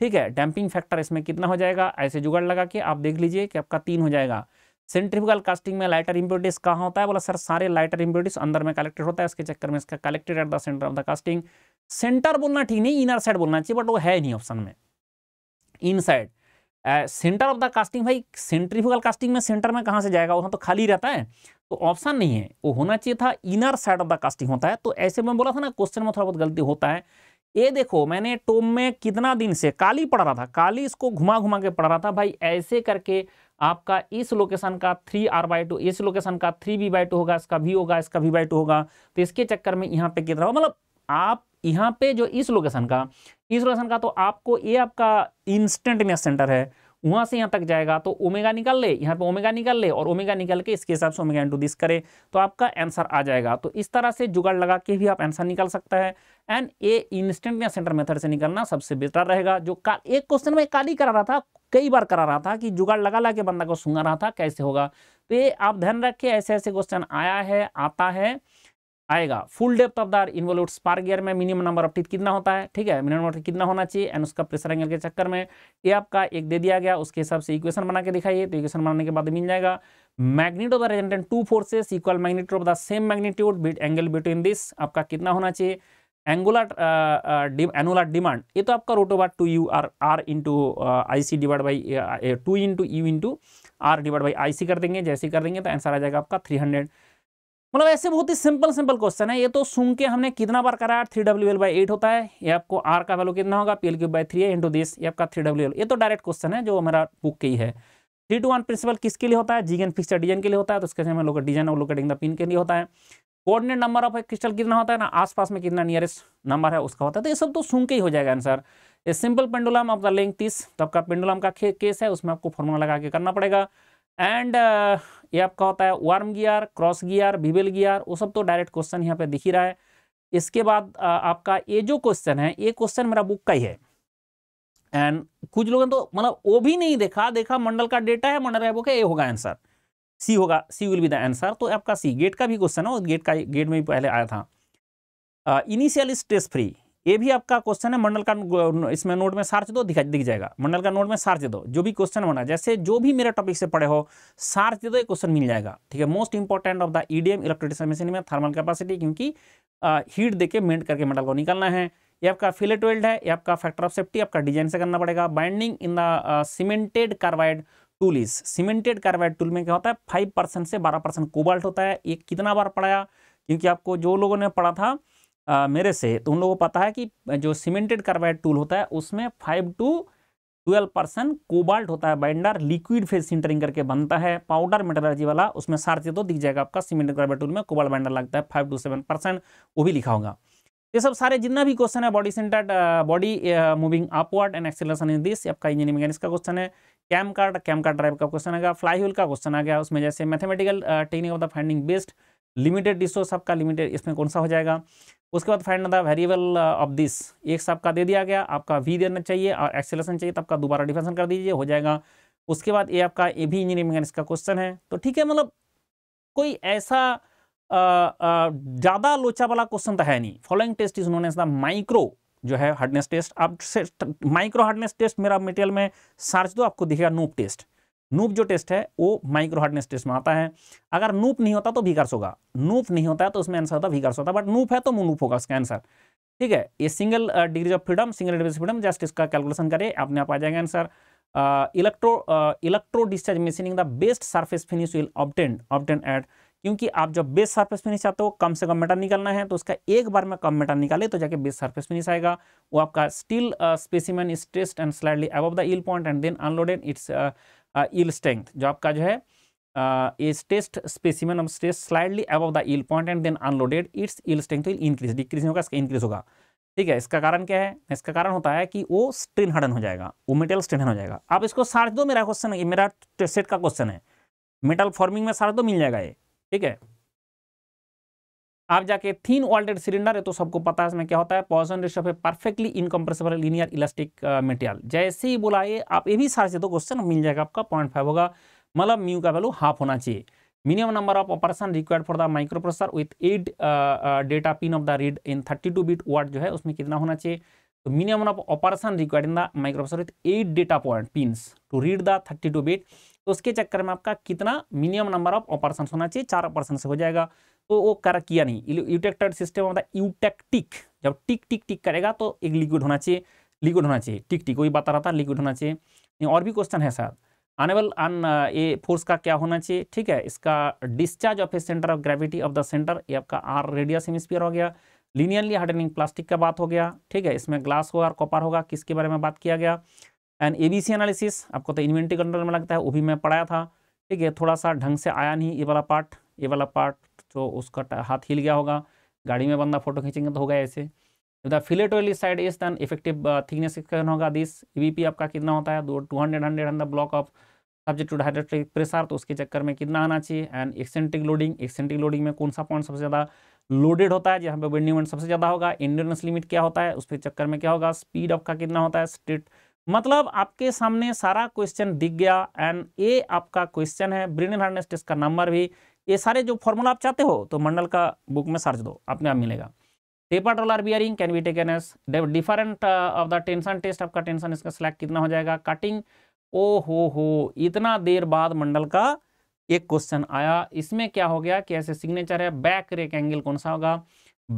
ठीक है डैम्पिंग फैक्टर इसमें कितना हो जाएगा ऐसे जुगाड़ लगा के आप देख लीजिए कि आपका तीन हो जाएगा सेंट्रिफिकल कास्टिंग में लाइटर इम्प्योरिटीज कहाँ होता है बोला सर सारे लाइटर इम्प्योरिटीज अंदर में कलेक्टेड होता है इसके चक्कर में इसका collected at the centre of the casting centre बोलना ठीक नहीं इनर साइड बोलना चाहिए बट वो है नहीं ऑप्शन में inside centre of the casting भाई सेंट्रिफिकल कास्टिंग में सेंटर में कहाँ से जाएगा वहाँ तो खाली रहता है तो ऑप्शन नहीं है वो होना चाहिए था inner side of the casting होता है तो ऐसे में बोला था ना क्वेश्चन में थोड़ा बहुत गलती होता है ये देखो मैंने टोम में कितना दिन से काली पढ़ रहा था काली इसको घुमा घुमा के पढ़ रहा था भाई ऐसे करके आपका इस लोकेशन का थ्री आर बाई टू इस लोकेशन का थ्री बी बाई टू होगा इसका भी होगा इसका भी बाई टू होगा तो इसके चक्कर में यहाँ पे कितना मतलब आप यहाँ पे जो इस लोकेशन का इस लोकेशन का तो आपको ये आपका इंस्टेंट में सेंटर है वहां से यहां तक जाएगा तो ओमेगा निकल ले यहाँ पे ओमेगा निकल ले और ओमेगा निकल के इसके हिसाब से ओमेगा इंटू दिस करे तो आपका आंसर आ जाएगा तो इस तरह से जुगाड़ लगा के भी आप आंसर निकल सकता है एंड ए इंस्टेंट या सेंटर मेथड से निकलना सबसे बेहतर रहेगा जो का, एक क्वेश्चन में काली करा रहा था कई बार करा रहा था कि जुगाड़ लगा ला के बंदा को सुंगा रहा था कैसे होगा तो ये आप ध्यान रखिए ऐसे ऐसे क्वेश्चन आया है आता है आएगा full depth of the involute spur gear में मिनिमम नंबर ऑफ टीथ कितना होता है ठीक है मिनिमम नंबर कितना होना चाहिए एंड उसका प्रेशर एंगल के चक्कर में ये आपका एक दे दिया गया उसके हिसाब से इक्वेशन बना के दिखाइए तो इक्वेशन बनाने के बाद मिल जाएगा magnet of the resultant two forces equal magnet of the same magnitude but angle between this आपका कितना होना चाहिए एंगुलर एनुलर डिमांड ये तो आपका रोटो बार two U R R into I C divide by two into U into R divide by I C कर देंगे जैसे कर देंगे तो आंसर आ जाएगा आपका थ्री हंड्रेड मतलब ऐसे बहुत ही सिंपल सिंपल क्वेश्चन है ये तो सुन के हमने कितना बार कराया three W L by eight होता है ये आपको आर का वैल्यू कितना होगा P L Q by three है इंटू दिस ये आपका थ्री डब्ल्यू एल ये तो डायरेक्ट क्वेश्चन है जो हमारा बुक के ही है थ्री टू वन प्रिंसिपल किसके लिए होता है जीगन फिक्स डिजाइन के लिए होता है तो उसके हम लोग डिजाइन और लोकेटिंग द पिन के लिए होता है कोऑर्डिनेट नंबर ऑफ क्रिस्टल कितना होता है ना आसपास में कितना नियरेस्ट नंबर है उसका होता है तो ये सब तो सुन के ही हो जाएगा answer a simple pendulum of the length तीस तो आपका पेंडुलम का केस है उसमें आपको फॉर्मूला लगा के करना पड़ेगा एंड uh, ये आपका होता है worm gear cross gear bevel gear वो सब तो डायरेक्ट क्वेश्चन यहाँ पे दिख ही रहा है इसके बाद uh, आपका ये जो क्वेश्चन है ये क्वेश्चन मेरा बुक का ही है एंड कुछ लोगों ने तो मतलब वो भी नहीं देखा देखा मंडल का डेटा है मंडल का बुक है होगा आंसर सी होगा C will be the answer तो आपका सी गेट का भी क्वेश्चन है गेट का गेट में भी पहले आया था इनिशियल स्ट्रेस फ्री ये भी आपका क्वेश्चन है मंडल का इसमें नोट में सार्च दो दिखा दिख जाएगा मंडल का नोट में सार्च दो जो भी क्वेश्चन होना जैसे जो भी मेरा टॉपिक से पढ़े हो सार्च दे दो क्वेश्चन मिल जाएगा ठीक है most important of the EDM electrical machine में थर्मल कैपेसिटी क्योंकि हीट देके मेंट करके मंडल को निकालना है ये आपका फिलेट वेल्ड है ये आपका फैक्टर ऑफ सेफ्टी आपका डिजाइन से करना पड़ेगा binding in the cemented carbide tool is cemented carbide tool में क्या होता है फाइव परसेंट से बारह परसेंट कोबाल्ट होता है ये कितना बार पढ़ाया क्योंकि आपको जो लोगों ने पढ़ा था आ, मेरे से तो उन लोगों को पता है कि जो सीमेंटेड कार्बाइड टूल होता है उसमें five to twelve percent cobalt होता है बाइंडर लिक्विड फेस सिंटरिंग करके बनता है पाउडर मेटलर्जी वाला उसमें सारे तो दिख जाएगा आपका सीमेंटेड कार्बाइड टूल में कोबाल्ट बाइंडर लगता है फाइव टू सेवन परसेंट वो भी लिखा होगा ये सब सारे जितना भी क्वेश्चन है body centred body moving upward and acceleration in this आपका इंजीनियरिंग मैकेनिक्स का क्वेश्चन है cam card cam card drive का क्वेश्चन आ गया फ्लाई व्हील का क्वेश्चन आ गया उसमें जैसे mathematical technique of the finding best limited resource आपका लिमिटेड इसमें कौन सा हो जाएगा उसके बाद find the variable of this एक एक्स का दे दिया गया आपका वी देना चाहिए और एक्सेलेशन चाहिए तो आपका दोबारा डिफेंसन कर दीजिए हो जाएगा उसके बाद ये आपका ए भी इंजीनियरिंग मैकेनिक्स का क्वेश्चन है तो ठीक है मतलब कोई ऐसा uh, uh, ज़्यादा लोचा वाला क्वेश्चन तो है नहीं following test is known as the micro जो है हार्डनेस टेस्ट आप माइक्रो हार्डनेस टेस्ट मेरा मेटेरियल में सर्च दो आपको दिखेगा नोप टेस्ट नूप जो टेस्ट है वो माइक्रो हार्डनेस टेस्ट में आता है अगर नूप नहीं होता तो भीकर्स होगा नूप नहीं होता है तो उसमें आंसर होता है होता बट नूप है तो नूप होगा उसका आंसर ठीक है ये single degree of freedom single degree of freedom just इसका कैलकुलेशन करें अपने आप आ जाएगा answer electro electro discharge machining the best surface finish will obtained obtained at क्योंकि आप जब बेस सरफेस फिनिश चाहते हो कम से कम मेटर निकालना है तो उसका एक बार में कम मेटर निकाले तो जाके बेस सरफेस फिनिश आएगा वो आपका steel specimen is test and slightly above the yield point and then unloaded its yield strength जो आपका जो है is test specimen of slightly slightly the yield point and then unloaded its yield strength strength will increase होगा इसका इंक्रीज होगा ठीक है इसका कारण क्या है इसका कारण होता है कि वो स्ट्रेन हडन हो जाएगा वो मेटल स्ट्रेन हो जाएगा आप इसको सार्च दो मेरा क्वेश्चन मेरा सेट का क्वेश्चन है मेटल फॉर्मिंग में सार्च दो मिल जाएगा ये ठीक है आप जाके थीन वॉल्टेड सिलेंडर है तो सबको पता है इसमें क्या होता है पॉइजन रेशो है perfectly incompressible linear elastic material जैसे ही बोला ये आप ये भी सारे से दो तो क्वेश्चन मिल जाएगा आपका पॉइंट फाइव होगा मतलब म्यू का वैल्यू हाफ होना चाहिए minimum number of operation required for the microprocessor with uh, data pin of the read in thirty 32 bit word जो है उसमें कितना होना चाहिए तो minimum of operation required in the microprocessor with eight data point pins to read the thirty bit तो उसके चक्कर में आपका कितना मिनिमम नंबर ऑफ ऑपरेशन होना चाहिए चार ऑपरेशन से हो जाएगा तो वो कर किया नहीं यूटेक्टर सिस्टम होता है यूटेक्टिक मतलब जब टिक टिक टिक करेगा तो एक लिक्विड होना चाहिए लिक्विड होना चाहिए टिक टिक वही बता रहा था लिक्विड होना चाहिए और भी क्वेश्चन है शायद अनेबल अन ये फोर्स का क्या होना चाहिए ठीक है इसका discharge of a centre of gravity of the centre ये आपका आर रेडियस हेमिस्फीयर हो गया लीनियरली हार्डनिंग प्लास्टिक का बात हो गया ठीक है इसमें ग्लास होगा और कॉपर होगा किसके बारे में बात किया गया and A B C analysis आपको तो इन्वेंट्री कंट्रोल में लगता है वो भी मैं पढ़ाया था ठीक है थोड़ा सा ढंग से आया नहीं ये वाला पार्ट ये वाला पार्ट तो उसका हाथ हिल गया होगा गाड़ी में बंदा फोटो खींचेंगे तो होगा ऐसे तो the fillet oil side is then effective thickness कितना होगा दिस ई e आपका कितना होता है two hundred hundred hundred block of subject to hydrostatic pressure तो उसके चक्कर में कितना आना चाहिए and eccentric loading eccentric loading में कौन सा पॉइंट सबसे ज़्यादा लोडेड होता है जहाँ पे बेंडिंग मोमेंट सबसे ज़्यादा होगा इंडोरेंस लिमिट क्या होता है उसके चक्कर में क्या होगा स्पीड आपका कितना होता है स्ट्रेट मतलब आपके सामने सारा क्वेश्चन दिख गया एंड ये आपका क्वेश्चन है ब्रेन हार्डनेस टेस्ट का नंबर भी ये सारे जो फॉर्मूला आप चाहते हो तो मंडल का बुक में सर्च दो अपने आप मिलेगा paper dollar bearing can be taken as different of the tension test आपका टेंशन इसका सिलेक्ट कितना हो जाएगा कटिंग ओ हो हो इतना देर बाद मंडल का एक क्वेश्चन आया इसमें क्या हो गया कि ऐसे सिग्नेचर है बैक रेक एंगल कौन सा होगा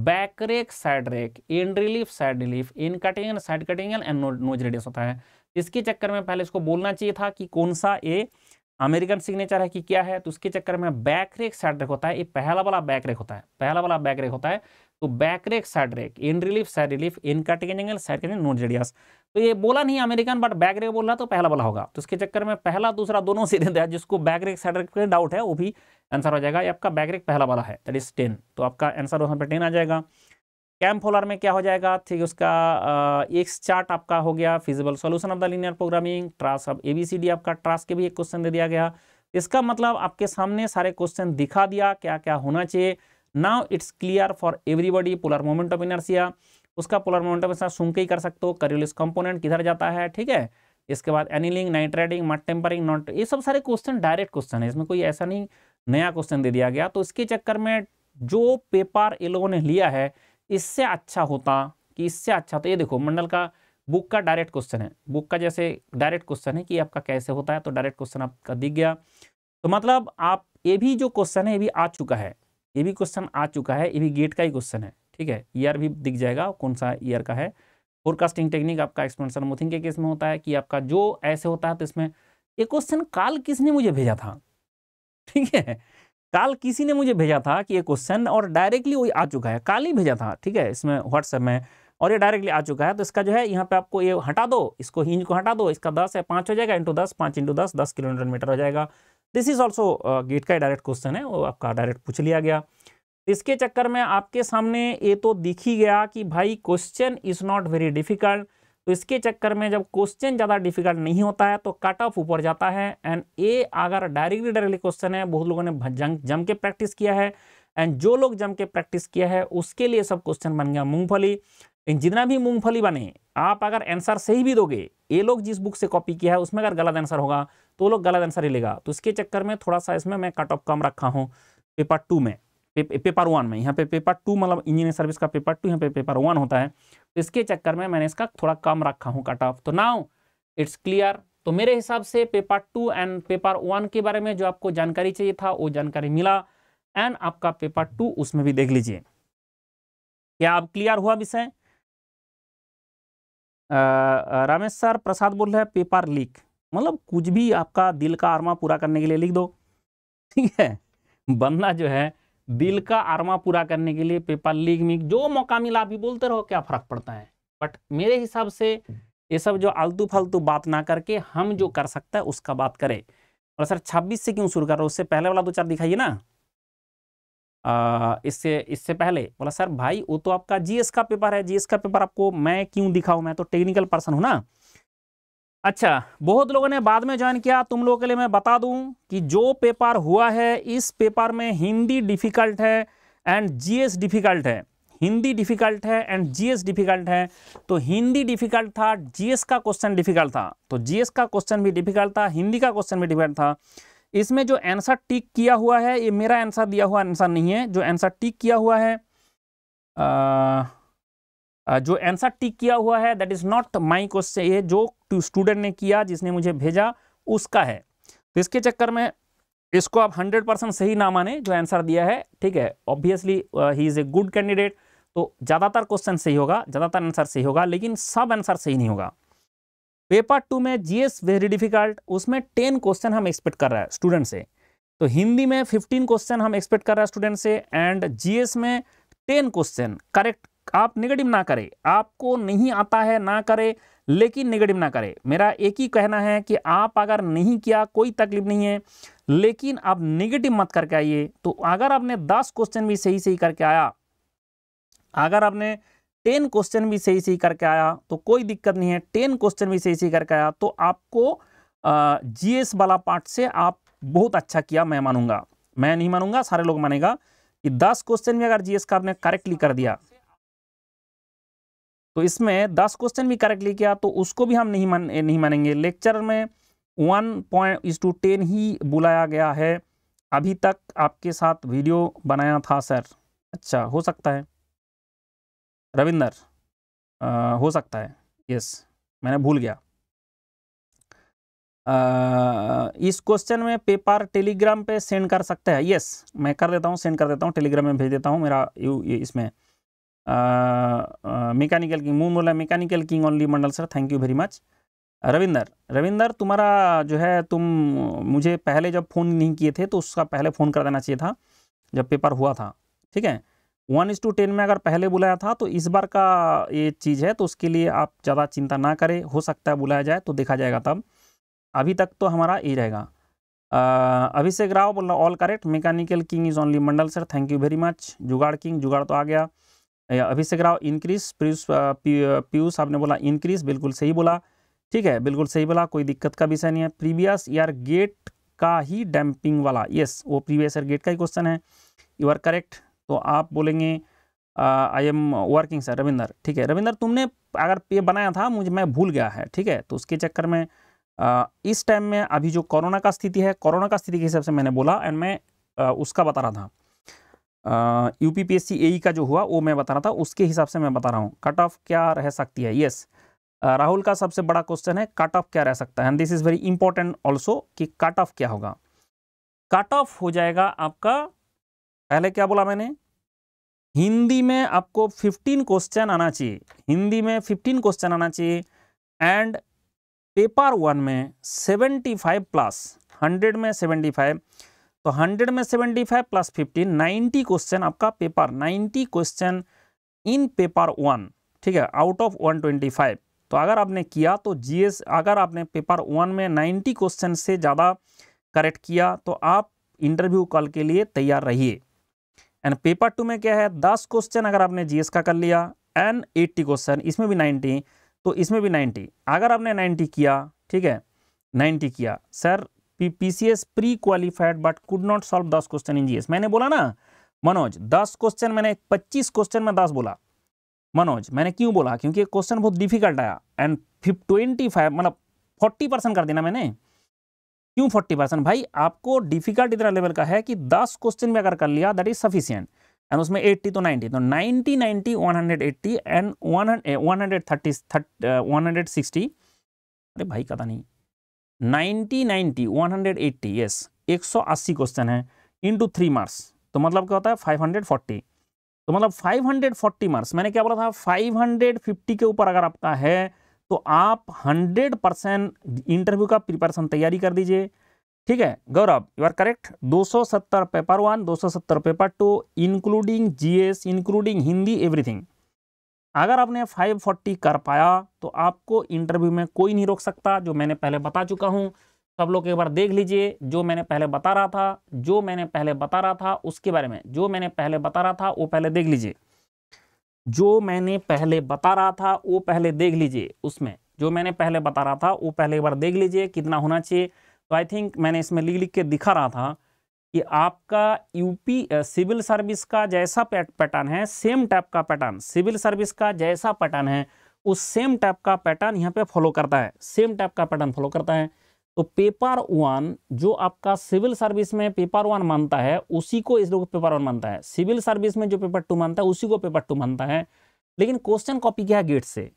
back rake side rake in relief side relief in cutting end side cutting end nose radius होता है इसके चक्कर में पहले इसको बोलना चाहिए था कि कौन सा ए अमेरिकन सिग्नेचर है कि क्या है तो उसके चक्कर में बैक रेक साइड रेक होता है ये पहला वाला बैक रेक होता है पहला वाला बैक रेक होता है तो back rake side rake in relief side relief in cutting side cutting nose radius तो ये बोला नहीं अमेरिकन बट बैक रेक बोल रहा तो पहला वाला होगा तो उसके चक्कर में पहला दूसरा दोनों <laughs> सीधे दिया जिसको back rake side rake doubt है वो भी आंसर हो जाएगा ये आपका बैक रेक पहला वाला है दैट इज टेन तो आपका आंसर वहाँ पर टेन आ जाएगा कैम फोलर में क्या हो जाएगा ठीक उसका एक्स चार्ट आपका हो गया feasible solution of the linear programming ट्रास अब डी आपका ट्रास के भी एक क्वेश्चन दे दिया गया इसका मतलब आपके सामने सारे क्वेश्चन दिखा दिया क्या क्या होना चाहिए now it's clear for everybody polar moment of inertia उसका पोलर मोमेंट ऑफ इनर्सिया सुन के ही कर सकते हो करियोलिस कंपोनेंट किधर जाता है ठीक है इसके बाद annealing riding mat tempering not ये सब सारे क्वेश्चन डायरेक्ट क्वेश्चन है इसमें कोई ऐसा नहीं नया क्वेश्चन दे दिया गया तो इसके चक्कर में जो पेपर ये लोगों ने लिया है इससे अच्छा होता कि इससे अच्छा तो ये देखो मंडल का बुक का डायरेक्ट क्वेश्चन है बुक का जैसे डायरेक्ट क्वेश्चन है कि आपका कैसे होता है तो डायरेक्ट क्वेश्चन आपका दिख गया तो मतलब आप ये भी जो क्वेश्चन है ये भी आ चुका है ये भी क्वेश्चन आ चुका है ये भी गेट का ही क्वेश्चन है ठीक है ईयर भी दिख जाएगा कौन सा ईयर का है फोरकास्टिंग टेक्निक आपका एक्सपेंशन मोथिंग के केस में होता है कि आपका जो ऐसे होता है तो इसमें ये क्वेश्चन काल किसने मुझे भेजा था ठीक है काल किसी ने मुझे भेजा था कि ये क्वेश्चन और डायरेक्टली वही आ चुका है काल ही भेजा था ठीक है इसमें व्हाट्सएप में और ये डायरेक्टली आ चुका है तो इसका जो है यहाँ पे आपको ये हटा दो इसको हिंज को हटा दो इसका दस है पाँच हो जाएगा इंटू दस पाँच इंटू दस दस किलोमीटर मीटर हो जाएगा दिस इज ऑल्सो गेट का डायरेक्ट क्वेश्चन है वो आपका डायरेक्ट पूछ लिया गया इसके चक्कर में आपके सामने ये तो दिख ही गया कि भाई question is not very difficult तो इसके चक्कर में जब क्वेश्चन ज़्यादा डिफिकल्ट नहीं होता है तो कट ऑफ ऊपर जाता है एंड ए अगर डायरेक्टली डायरेक्टली क्वेश्चन है बहुत लोगों ने जम जम के प्रैक्टिस किया है एंड जो लोग जम के प्रैक्टिस किया है उसके लिए सब क्वेश्चन बन गया मूंगफली इन जितना भी मूंगफली बने आप अगर आंसर सही भी दोगे ये लोग जिस बुक से कॉपी किया है उसमें अगर गलत आंसर होगा तो लोग गलत आंसर ही लेगा तो इसके चक्कर में थोड़ा सा इसमें मैं कट ऑफ कम रखा हूँ पेपर टू में पेपर वन में यहाँ पे पेपर टू मतलब इंजीनियर सर्विस का पेपर टू यहाँ पे पेपर वन होता है तो इसके चक्कर में मैंने इसका थोड़ा कम रखा हूँ कट ऑफ तो नाउ इट्स क्लियर तो मेरे हिसाब से paper two and paper one के बारे में जो आपको जानकारी चाहिए था वो जानकारी मिला एंड आपका पेपर टू उसमें भी देख लीजिए क्या अब क्लियर हुआ विषय रमेश सर प्रसाद बोल रहे पेपर लीक मतलब कुछ भी आपका दिल का आर्मा पूरा करने के लिए लिख दो ठीक है बंदा जो है दिल का आर्मा पूरा करने के लिए पेपर लीग में जो मौका मिला अभी बोलते रहो क्या फर्क पड़ता है बट मेरे हिसाब से ये सब जो आलतू फालतू बात ना करके हम जो कर सकता है उसका बात करें और सर 26 से क्यों शुरू कर रहे हो उससे पहले वाला दो चार दिखाइए ना आ, इससे इससे पहले बोला सर भाई वो तो आपका जीएस का पेपर है जीएस का पेपर आपको मैं क्यों दिखाऊं मैं तो टेक्निकल पर्सन हूं ना अच्छा बहुत लोगों ने बाद में ज्वाइन किया तुम लोगों के लिए मैं बता दूं कि जो पेपर हुआ है इस पेपर में हिंदी डिफ़िकल्ट है एंड जीएस डिफ़िकल्ट है हिंदी डिफ़िकल्ट है एंड जीएस डिफ़िकल्ट है तो हिंदी डिफ़िकल्ट था जीएस का क्वेश्चन डिफ़िकल्ट था तो जीएस का क्वेश्चन भी डिफ़िकल्ट था हिंदी का क्वेश्चन भी डिफ़िकल्ट था इसमें जो आंसर टिक किया हुआ है ये मेरा आंसर दिया हुआ आंसर नहीं है जो आंसर टिक किया हुआ है आ, जो आंसर टिक किया हुआ है that is not my question ये जो स्टूडेंट ने किया जिसने मुझे भेजा उसका है तो इसके चक्कर में इसको आप 100 परसेंट सही ना माने जो आंसर दिया है ठीक है obviously he is a good candidate तो ज़्यादातर क्वेश्चन सही होगा ज़्यादातर आंसर सही होगा लेकिन सब आंसर सही नहीं होगा पेपर टू में जीएस वेरी डिफिकल्ट उसमें टेन क्वेश्चन हम एक्सपेक्ट कर रहे हैं स्टूडेंट से तो हिंदी में फिफ्टीन क्वेश्चन हम एक्सपेक्ट कर रहे हैं स्टूडेंट से एंड जीएस में टेन क्वेश्चन करेक्ट आप निगेटिव ना करें आपको नहीं आता है ना करें लेकिन निगेटिव ना करें मेरा एक ही कहना है कि आप अगर नहीं किया कोई तकलीफ नहीं है लेकिन आप निगेटिव मत करके आइए तो अगर आपने दस क्वेश्चन भी सही सही करके आया अगर आपने टेन क्वेश्चन भी सही सही करके आया तो कोई दिक्कत नहीं है टेन क्वेश्चन भी सही सही करके आया तो आपको जीएस वाला पार्ट से आप बहुत अच्छा किया मैं मानूंगा मैं नहीं मानूंगा सारे लोग मानेगा कि दस क्वेश्चन भी अगर जीएस का आपने करेक्टली कर दिया तो इसमें दस क्वेश्चन भी करेक्ट ले किया तो उसको भी हम नहीं मान नहीं मानेंगे लेक्चर में one point is to ten ही बुलाया गया है अभी तक आपके साथ वीडियो बनाया था सर अच्छा हो सकता है रविंदर हो सकता है यस मैंने भूल गया आ, इस क्वेश्चन में पेपर टेलीग्राम पे सेंड कर सकते हैं यस मैं कर देता हूँ सेंड कर देता हूँ टेलीग्राम में भेज देता हूँ मेरा यू इसमें मेकानिकल किंग बोला mechanical king only Mandal sir thank you very much Ravinder Ravinder तुम्हारा जो है तुम मुझे पहले जब फ़ोन नहीं किए थे तो उसका पहले फ़ोन कर देना चाहिए था जब पेपर हुआ था ठीक है वन इज टू टेन में अगर पहले बुलाया था तो इस बार का ये चीज़ है तो उसके लिए आप ज़्यादा चिंता ना करें हो सकता है बुलाया जाए तो देखा जाएगा तब अभी तक तो हमारा यही रहेगा अभिषेक राव बोल रहा all correct mechanical king is only Mandal sir thank you very much जुगाड़ किंग जुगाड़ तो आ गया अभिषेक राव इंक्रीज पीयूष पीयूष आपने बोला इंक्रीज बिल्कुल सही बोला ठीक है बिल्कुल सही बोला कोई दिक्कत का विषय नहीं है प्रीवियस ईयर गेट का ही डैम्पिंग वाला यस वो प्रीवियस ईयर गेट का ही क्वेश्चन है यू आर करेक्ट तो आप बोलेंगे I am working sir Ravinder ठीक है रविंदर तुमने अगर ये बनाया था मुझे मैं भूल गया है ठीक है तो उसके चक्कर में आ, इस टाइम में अभी जो कोरोना का स्थिति है कोरोना का स्थिति के हिसाब से मैंने बोला एंड मैं आ, उसका बता रहा था यू पी पी का जो हुआ वो मैं बता रहा था उसके हिसाब से मैं बता रहा हूँ कट ऑफ क्या रह सकती है येस राहुल का सबसे बड़ा क्वेश्चन है कट ऑफ क्या रह सकता है and this is very important also कि कट ऑफ क्या होगा कट ऑफ हो जाएगा आपका पहले क्या बोला मैंने हिंदी में आपको 15 क्वेश्चन आना चाहिए हिंदी में 15 क्वेश्चन आना चाहिए एंड पेपर वन में 75 प्लस 100 में तो 100 में 75 प्लस फिफ्टी नाइन्टी क्वेश्चन आपका paper 90 question in paper one ठीक है आउट ऑफ 125 तो अगर आपने किया तो जीएस अगर आपने पेपर वन में 90 क्वेश्चन से ज़्यादा करेक्ट किया तो आप इंटरव्यू कॉल के लिए तैयार रहिए एंड पेपर टू में क्या है दस क्वेश्चन अगर आपने जी का कर लिया एंड एट्टी क्वेश्चन इसमें भी नाइन्टी तो इसमें भी नाइन्टी अगर आपने नाइन्टी किया ठीक है नाइन्टी किया sir PCS pre qualified but could not solve दस क्वेश्चन इन जीएस मैंने बोला ना मनोज दस क्वेश्चन मैंने पच्चीस क्वेश्चन में दस बोला मनोज मैंने क्यों बोला क्योंकि क्वेश्चन बहुत डिफिकल्ट आया एंड फिफ ट्वेंटी फाइव मतलब फोर्टी परसेंट कर देना मैंने क्यों फोर्टी परसेंट भाई आपको डिफिकल्ट इतना लेवल का है कि दस क्वेश्चन भी अगर कर लिया दैट इज सफिशियंट एंड उसमें एट्टी तो नाइन्टी तो ninety ninety one hundred eighty and one hundred thirty one hundred sixty अरे भाई कता नहीं ninety one hundred eighty yes एक सौ अस्सी क्वेश्चन है इंटू थ्री मार्क्स तो मतलब क्या होता है फाइव हंड्रेड फोर्टी तो मतलब फाइव हंड्रेड फोर्टी मार्क्स मैंने क्या बोला था फाइव हंड्रेड फिफ्टी के ऊपर अगर आपका है तो आप हंड्रेड परसेंट इंटरव्यू का प्रिपरेशन तैयारी कर दीजिए ठीक है Gaurav you are correct 270 paper one 270 paper two including GS including Hindi everything अगर आपने 540 कर पाया तो आपको इंटरव्यू में कोई नहीं रोक सकता जो मैंने पहले बता चुका हूँ सब लोग एक बार देख लीजिए जो मैंने पहले बता रहा था जो मैंने पहले बता रहा था उसके बारे में जो मैंने पहले बता रहा था वो पहले देख लीजिए जो मैंने पहले बता रहा था वो पहले देख लीजिए उसमें जो मैंने पहले बता रहा था वो पहले एक बार देख लीजिए कितना होना चाहिए तो आई थिंक मैंने इसमें लिख लिख के दिखा रहा था कि आपका यूपी सिविल सर्विस का जैसा पैटर्न है सेम टाइप का पैटर्न सिविल सर्विस का जैसा पैटर्न है उस सेम टाइप का पैटर्न यहाँ पे फॉलो करता है सेम टाइप का पैटर्न फॉलो करता है तो पेपर वन जो आपका सिविल सर्विस में पेपर वन मानता है उसी को इस लोग पेपर वन मानता है सिविल सर्विस में जो पेपर टू मानता है उसी को पेपर टू मानता है लेकिन क्वेश्चन कॉपी क्या है गेट से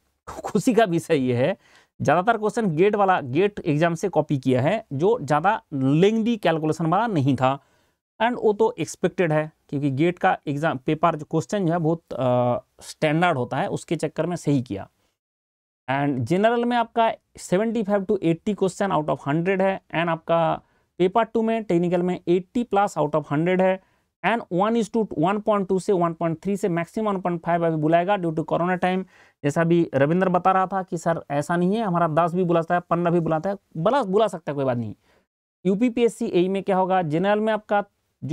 खुशी <laughs> का विषय ये है ज़्यादातर क्वेश्चन गेट वाला गेट एग्जाम से कॉपी किया है जो ज़्यादा लेंदी कैलकुलेशन वाला नहीं था एंड वो तो एक्सपेक्टेड है क्योंकि गेट का एग्जाम पेपर जो क्वेश्चन जो है बहुत स्टैंडर्ड होता है उसके चक्कर में सही किया एंड जनरल में आपका 75 टू 80 क्वेश्चन आउट ऑफ 100 है एंड आपका पेपर टू में टेक्निकल में 80 प्लस आउट ऑफ 100 है and one is to one point two से वन पॉइंट थ्री से मैक्सिमम वन पॉइंट फाइव अभी बुलाएगा ड्यू टू कोरोना टाइम जैसा अभी रविंद्र बता रहा था कि सर ऐसा नहीं है हमारा दस भी बुलाता है पंद्रह भी बुलाता है बुला बुला सकता है कोई बात नहीं U P P S C A में क्या होगा जनरल में आपका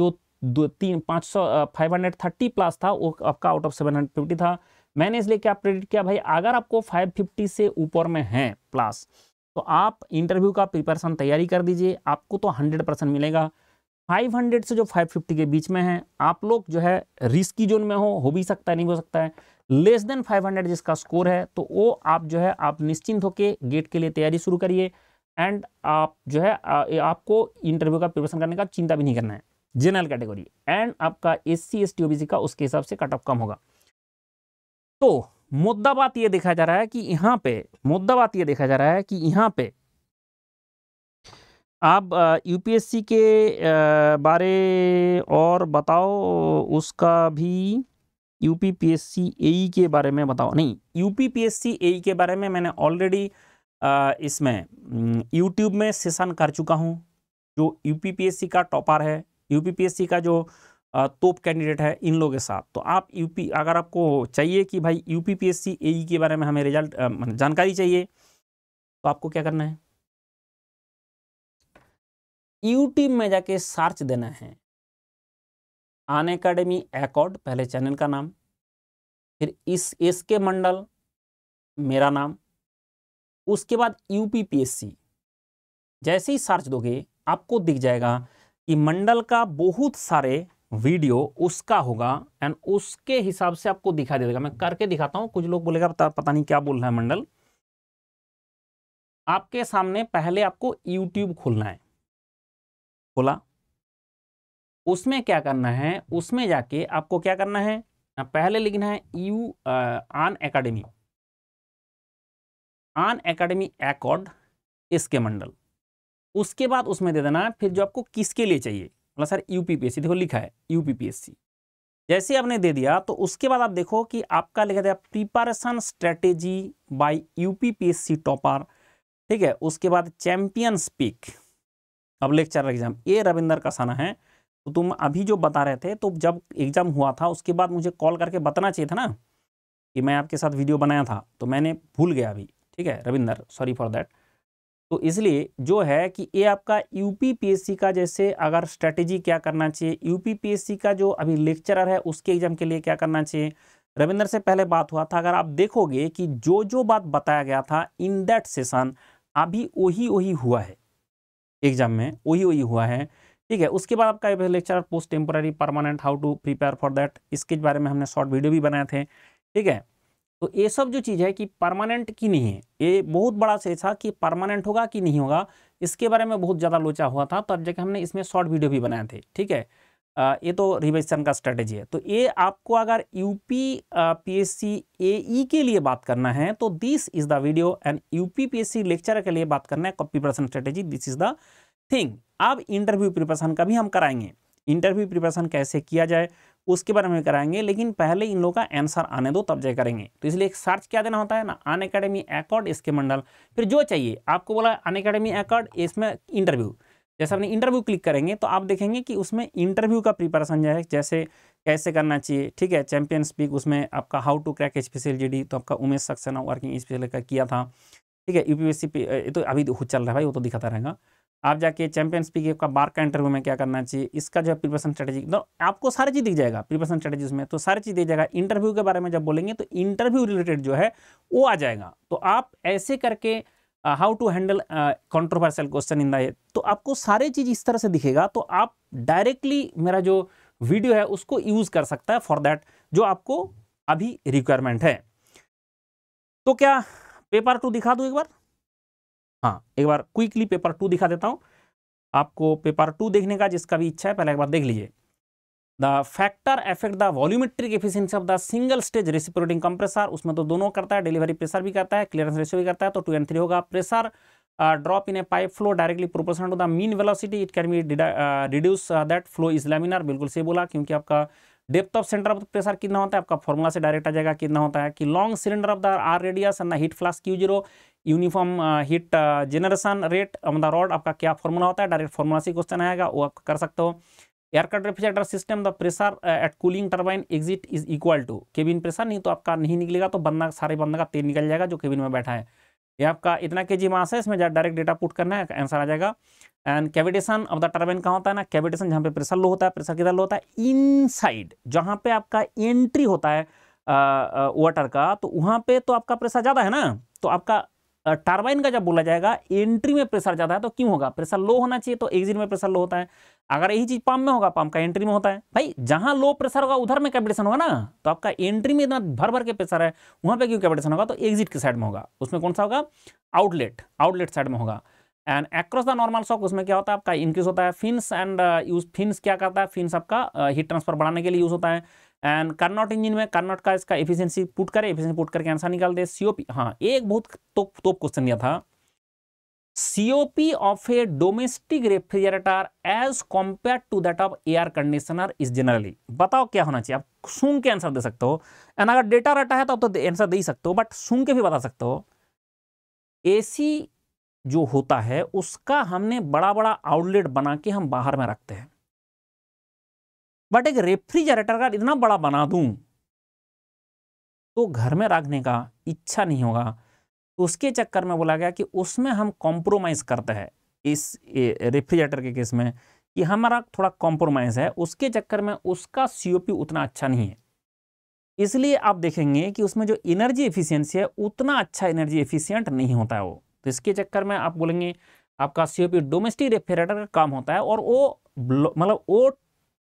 जो दो तीन पाँच सौ फाइव हंड्रेड थर्टी प्लस था वो आपका out of seven hundred fifty था मैंने इसलिए क्या प्रेडिक्ट किया भाई अगर आपको फाइव फिफ्टी से ऊपर में है प्लस तो आप इंटरव्यू का प्रिपरेशन तैयारी कर दीजिए आपको तो हंड्रेड परसेंट मिलेगा 500 से जो 550 के बीच में है आप लोग जो है रिस्की जोन में हो हो भी सकता है नहीं हो सकता है लेस देन 500 जिसका स्कोर है तो वो आप जो है आप निश्चिंत होकर गेट के लिए तैयारी शुरू करिए एंड आप जो है आ, आपको इंटरव्यू का प्रिपरेशन करने का चिंता भी नहीं करना है जनरल कैटेगरी एंड आपका एस सी एस टी का उसके हिसाब से कट ऑफ कम होगा तो मुद्दा बात ये देखा जा रहा है कि यहाँ पे मुद्दा बात ये देखा जा रहा है कि यहाँ पे आप यूपीएससी के बारे और बताओ उसका भी U P P S C A के बारे में बताओ नहीं U P P S C A के बारे में मैंने ऑलरेडी इसमें यूट्यूब में सेशन कर चुका हूँ जो U P P S C का टॉपर है U P P S C का जो टॉप कैंडिडेट है इन लोगों के साथ तो आप यू पी अगर आपको चाहिए कि भाई U P P S C A के बारे में हमें रिजल्ट जानकारी चाहिए तो आपको क्या करना है यूट्यूब में जाके सर्च देना है आन अकेडमी एकॉर्ड पहले चैनल का नाम फिर इस एस के मंडल मेरा नाम उसके बाद यूपीपीएससी पी एस सी जैसे ही सर्च दोगे आपको दिख जाएगा कि मंडल का बहुत सारे वीडियो उसका होगा एंड उसके हिसाब से आपको दिखाई देगा मैं करके दिखाता हूं कुछ लोग बोलेगा पता, पता नहीं क्या बोल रहा है मंडल आपके सामने पहले आपको यूट्यूब खोलना है खोला उसमें क्या करना है उसमें जाके आपको क्या करना है पहले लिखना है यू आन एकेडमी आन एकेडमी एकॉर्ड इसके मंडल उसके बाद उसमें दे देना फिर जो आपको किसके लिए चाहिए मतलब सर यूपीपीएससी देखो लिखा है यूपीपीएससी जैसे आपने दे दिया तो उसके बाद आप देखो कि आपका लिखा दिया preparation strategy by UPPSC topper ठीक है उसके बाद चैंपियंस स्पीक अब लेक्चर एग्जाम ये रविंदर का सना है तो तुम अभी जो बता रहे थे तो जब एग्ज़ाम हुआ था उसके बाद मुझे कॉल करके बताना चाहिए था ना कि मैं आपके साथ वीडियो बनाया था तो मैंने भूल गया अभी ठीक है रविंदर सॉरी फॉर दैट तो इसलिए जो है कि ये आपका यूपीपीएससी का जैसे अगर स्ट्रेटेजी क्या करना चाहिए यूपीपीएससी का जो अभी लेक्चरर है उसके एग्जाम के लिए क्या करना चाहिए रविंदर से पहले बात हुआ था अगर आप देखोगे कि जो जो बात बताया गया था इन दैट सेशन अभी वही वही हुआ है एग्जाम में वही वही हुआ है ठीक है उसके बाद आपका lecture post temporary permanent how to prepare for that इसके बारे में हमने शॉर्ट वीडियो भी बनाए थे ठीक है तो ये सब जो चीज़ है कि परमानेंट की नहीं है ये बहुत बड़ा से था कि परमानेंट होगा कि नहीं होगा इसके बारे में बहुत ज़्यादा लोचा हुआ था तब जाके हमने इसमें शॉर्ट वीडियो भी बनाए थे ठीक है ये तो रिवेशन का स्ट्रेटेजी है तो ये आपको अगर यूपी पीएससी एई के लिए बात करना है तो this is the video and UP PSC lecture के लिए बात करना है preparation strategy this is the thing अब इंटरव्यू प्रिपरेशन का भी हम कराएंगे इंटरव्यू प्रिपरेशन कैसे किया जाए उसके बारे में कराएंगे लेकिन पहले इन लोगों का आंसर आने दो तब जय करेंगे तो इसलिए एक सर्च क्या देना होता है ना अन अकेडमी एकॉर्ड इसके मंडल फिर जो चाहिए आपको बोला अन अकेडमी एकॉर्ड इसमें इंटरव्यू जैसे अपने इंटरव्यू क्लिक करेंगे तो आप देखेंगे कि उसमें इंटरव्यू का प्रिपरेशन जो है जैसे कैसे करना चाहिए ठीक है चैंपियन स्पीक उसमें आपका हाउ टू क्रैक स्पेशल जी तो आपका उमेश सक्सेना वर्किंग स्पेशल का किया था ठीक है यू तो अभी चल रहा है भाई वो तो दिखाता रहेगा आप जाके चैंपियन स्पीक का बार का इंटरव्यू में क्या करना चाहिए इसका जो है प्रिपरेशन स्ट्रेटेजी तो आपको सारी चीज़ दिख जाएगा प्रिपरेशन स्ट्रेटेजी उसमें तो सारी चीज़ दिख जाएगा इंटरव्यू के बारे में जब बोलेंगे तो इंटरव्यू रिलेटेड जो है वो आ जाएगा तो आप ऐसे करके how to handle controversial question in the तो आपको सारे चीज़ इस तरह से दिखेगा तो आप डायरेक्टली मेरा जो वीडियो है उसको यूज़ कर सकता है फॉर दैट जो आपको अभी रिक्वायरमेंट है तो क्या पेपर टू दिखा दू एक बार हाँ एक बार क्विकली पेपर टू दिखा देता हूं आपको पेपर टू देखने का जिसका भी इच्छा है पहले एक बार देख लीजिए the factor effect the volumetric efficiency of the single stage reciprocating compressor उसमें तो दोनों करता है डिलीवरी प्रेशर भी करता है क्लियरेंस रेशियो भी करता है तो टू एंड थ्री होगा pressure drop in a pipe flow directly proportional to the mean velocity it can be reduce that flow is laminar बिल्कुल सही बोला क्योंकि आपका depth of centre of pressure कितना होता है आपका फॉर्मूला से डायरेक्ट आ जाएगा कितना होता है कि long cylinder of the R radius and the heat flux Q zero uniform heat generation rate on the rod आपका क्या फॉर्मूला होता है डायरेक्ट फॉर्मूला से क्वेश्चन आएगा वो आप कर सकते हो aircraft refrigerator system the pressure at cooling turbine exit is equal to cabin pressure नहीं तो आपका नहीं निकलेगा तो बंदा सारे बंदा का तेल निकल जाएगा जो केबिन में बैठा है ये आपका इतना के जी मास है इसमें डायरेक्ट डेटा पुट करना है आंसर आ जाएगा and cavitation of the turbine कहाँ होता है ना कैविटेशन जहाँ पे प्रेशर लो होता है प्रेशर किधर लो होता है साइड जहाँ पे आपका एंट्री होता है वाटर का तो वहाँ पे तो आपका प्रेशर ज़्यादा है ना तो आपका टर्बाइन का जब बोला जाएगा एंट्री में प्रेशर ज़्यादा है तो क्यों होगा प्रेशर लो होना चाहिए तो एग्जिट में प्रेशर लो होता है अगर यही चीज पम्प में होगा पम्प का एंट्री में होता है भाई जहां लो प्रेशर होगा उधर में कैपिटेशन होगा ना तो आपका एंट्री में इतना भर भर के प्रेशर है वहां पे क्यों कैपिटेशन होगा तो एग्जिट के साइड में होगा उसमें कौन सा होगा आउटलेट आउटलेट साइड में होगा and across the normal shock उसमें क्या होता है आपका इंक्रीज होता है फिन्स एंड यूज फिन्स क्या करता है फिन्स आपका हीट uh, ट्रांसफर बढ़ाने के लिए यूज होता है एंड कर्नॉट इंजन में कर्नॉट का इसका एफिशिएंसी पुट करे एफिशिएंसी पुट करके आंसर निकाल दे सीओपी हाँ एक बहुत तो, तो क्वेश्चन दिया था COP of a domestic refrigerator as compared to that of air conditioner is generally बताओ क्या होना चाहिए आप सुन के आंसर दे सकते हो एंड अगर डेटा रटा है तो आप तो आंसर दे ही सकते हो बट सुन के भी बता सकते हो एसी जो होता है उसका हमने बड़ा बड़ा आउटलेट बना के हम बाहर में रखते हैं बट एक रेफ्रिजरेटर का इतना बड़ा बना दूं तो घर में रखने का इच्छा नहीं होगा तो उसके चक्कर में बोला गया कि उसमें हम कॉम्प्रोमाइज़ करते हैं इस रेफ्रिजरेटर के केस में कि हमारा थोड़ा कॉम्प्रोमाइज़ है उसके चक्कर में उसका सी उतना अच्छा नहीं है इसलिए आप देखेंगे कि उसमें जो एनर्जी एफिशिएंसी है उतना अच्छा एनर्जी एफिशिएंट नहीं होता है वो तो इसके चक्कर में आप बोलेंगे आपका सी डोमेस्टिक रेफ्रिजरेटर का काम होता है और वो मतलब वो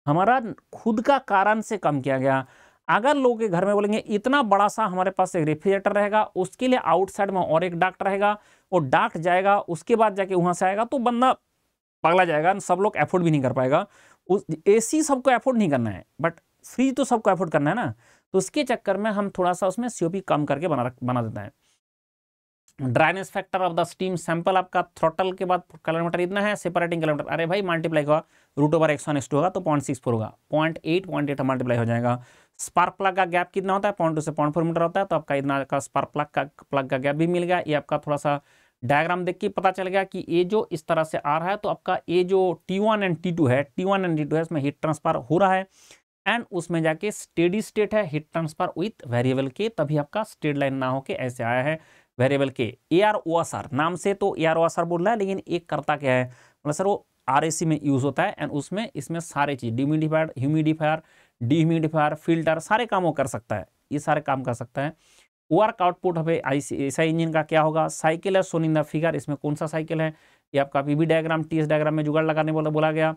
हमारा खुद का कारण से कम किया गया अगर लोग के घर में बोलेंगे इतना बड़ा सा हमारे पास एक रेफ्रिजरेटर रहेगा उसके लिए आउटसाइड में और एक डाक्ट रहेगा वो डाक्ट जाएगा उसके बाद जाके वहाँ से आएगा तो बंदा पगला जाएगा सब लोग एफोर्ड भी नहीं कर पाएगा उस ए सबको एफोर्ड नहीं करना है बट फ्रिज तो सबको एफोर्ड करना है ना तो उसके चक्कर में हम थोड़ा सा उसमें सी कम करके बना बना देते हैं dryness factor of the steam sample आपका थ्रोटल के बाद किलोमीटर इतना है सेपरेटिंग किलोमीटर अरे भाई मल्टीप्लाई होगा रूट ओवर एक्स टू होगा तो पॉइंट सिक्स फोर होगा point eight point eight multiply हो जाएगा स्पार्क प्लग का गैप कितना होता है पॉइंट टू से पॉइंट फोर मीटर होता है तो आपका इतना का स्पार्क प्लग का प्लग का गैप भी मिल गया ये आपका थोड़ा सा डायग्राम देख के पता चल गया कि ये जो इस तरह से आ रहा है तो आपका ये जो टी वन एंड टी है T one and T two है इसमें हीट ट्रांसफर हो रहा है एंड उसमें जाके स्टेडी स्टेट है heat transfer with variable K तभी आपका स्टेड लाइन ना होके ऐसे आया है variable K A R O S R नाम से तो A R O S R बोल रहा है लेकिन एक करता क्या है मतलब सर वो आर ए सी में यूज़ होता है एंड उसमें इसमें सारे चीज़ ड्यूमिडिफायर ह्यूमिडिफायर डिह्यूमिडिफायर फिल्टर सारे काम वो कर सकता है ये सारे काम कर सकता है वर्क आउटपुट हमें ऐसा इंजन का क्या होगा साइकिल है सोन इन द फिगर इसमें कौन सा साइकिल है ये आपका P diagram T S diagram में जुगाड़ लगाने बोला बोला गया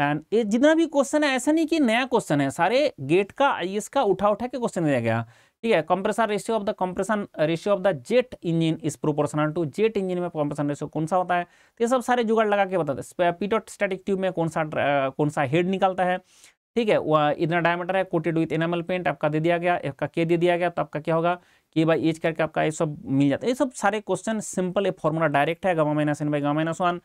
एंड ये जितना भी क्वेश्चन है ऐसा नहीं कि नया क्वेश्चन है सारे गेट का आई का उठा उठा के क्वेश्चन दिया गया ठीक है compressor ratio of the compression ratio of the jet engine is proportional to jet engine में कंप्रेशन रेशियो कौन सा होता है तो ये सब सारे जुगाड़ लगा के बताते हैं पीटोट स्टैटिक ट्यूब में कौन सा कौन सा हेड निकलता है ठीक है वह इतना डायमीटर है कोटेड विथ एनामल पेंट आपका दे दिया गया आपका के दे दिया गया तो आपका क्या होगा कि बाई एज करके आपका ये सब मिल जाता है ये सब सारे क्वेश्चन सिंपल ये फॉर्मूला डायरेक्ट है gamma minus n by gamma minus one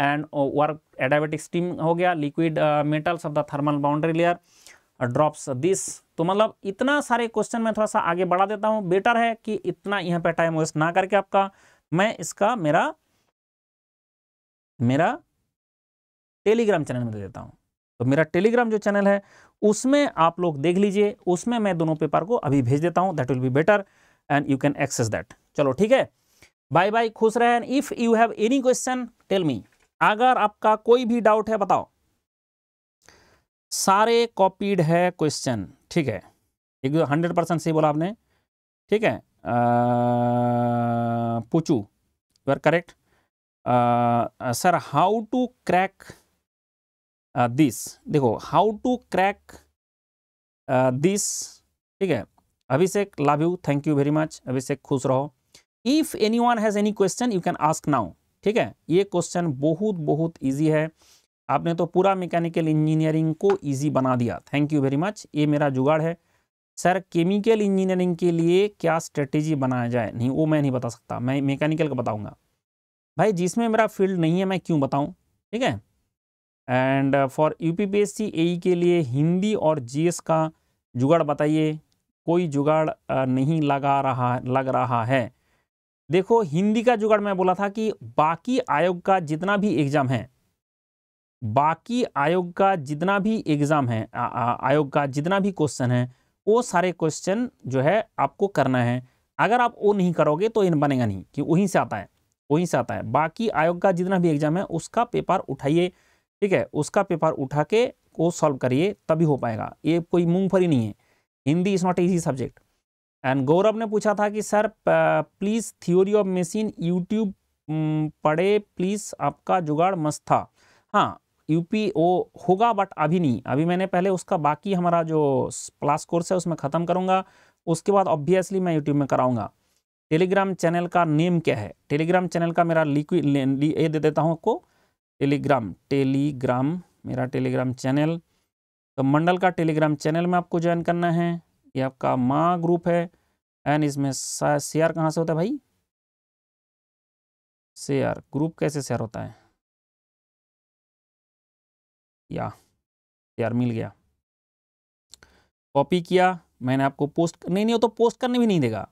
and work adiabatic steam हो गया liquid metals of the thermal boundary layer drops this तो मतलब इतना सारे क्वेश्चन मैं थोड़ा सा आगे बढ़ा देता हूँ बेटर है कि इतना यहाँ पे टाइम वेस्ट ना करके आपका मैं इसका मेरा मेरा टेलीग्राम चैनल में दे देता हूँ तो मेरा टेलीग्राम जो चैनल है उसमें आप लोग देख लीजिए उसमें मैं दोनों पेपर को अभी भेज देता हूँ that will be better and you can access that चलो ठीक है बाय बाय खुश रहे and if you have any question tell me अगर आपका कोई भी डाउट है बताओ सारे कॉपीड है क्वेश्चन ठीक है एक हंड्रेड परसेंट सही बोला आपने ठीक है पूछू you are correct sir how to crack this uh, देखो हाउ टू क्रैक दिस ठीक है Abhishek love you thank you very much Abhishek खुश रहो if any one has any question you can ask now ठीक है ये क्वेश्चन बहुत बहुत ईजी है आपने तो पूरा मैकेनिकल इंजीनियरिंग को ईजी बना दिया थैंक यू वेरी मच ये मेरा जुगाड़ है सर केमिकल इंजीनियरिंग के लिए क्या स्ट्रेटेजी बनाया जाए नहीं वो मैं नहीं बता सकता मैं मैकेनिकल का बताऊंगा भाई जिसमें मेरा फील्ड नहीं है मैं क्यों बताऊं ठीक है and for you P P के लिए हिंदी और जीएस का जुगाड़ बताइए कोई जुगाड़ नहीं लगा रहा लग रहा है देखो हिंदी का जुगाड़ मैं बोला था कि बाकी आयोग का जितना भी एग्ज़ाम है बाकी आयोग का जितना भी एग्ज़ाम है आ, आ, आयोग का जितना भी क्वेश्चन है वो सारे क्वेश्चन जो है आपको करना है अगर आप वो नहीं करोगे तो इन बनेगा नहीं कि वहीं से आता है वहीं से आता है बाकी आयोग का जितना भी एग्ज़ाम है उसका पेपर उठाइए ठीक है उसका पेपर उठा के वो सॉल्व करिए तभी हो पाएगा ये कोई मूंगफली नहीं है Hindi is not easy subject and Gaurav ने पूछा था कि sir please theory of machine YouTube पढ़े प्लीज़ आपका जुगाड़ मस्त था हाँ यूपी ओ होगा बट अभी नहीं अभी मैंने पहले उसका बाकी हमारा जो क्लास कोर्स है उसमें ख़त्म करूँगा उसके बाद ऑब्वियसली मैं यूट्यूब में कराऊँगा टेलीग्राम चैनल का नेम क्या है टेलीग्राम चैनल का मेरा लिक्विड ये दे देता हूँ आपको टेलीग्राम टेलीग्राम मेरा टेलीग्राम चैनल तो मंडल का टेलीग्राम चैनल में आपको ज्वाइन करना है ये आपका माँ ग्रुप है एंड इसमें शेयर कहाँ से होता है भाई शेयर ग्रुप कैसे शेयर होता है या शेयर मिल गया कॉपी किया मैंने आपको पोस्ट नहीं नहीं वो तो पोस्ट करने भी नहीं देगा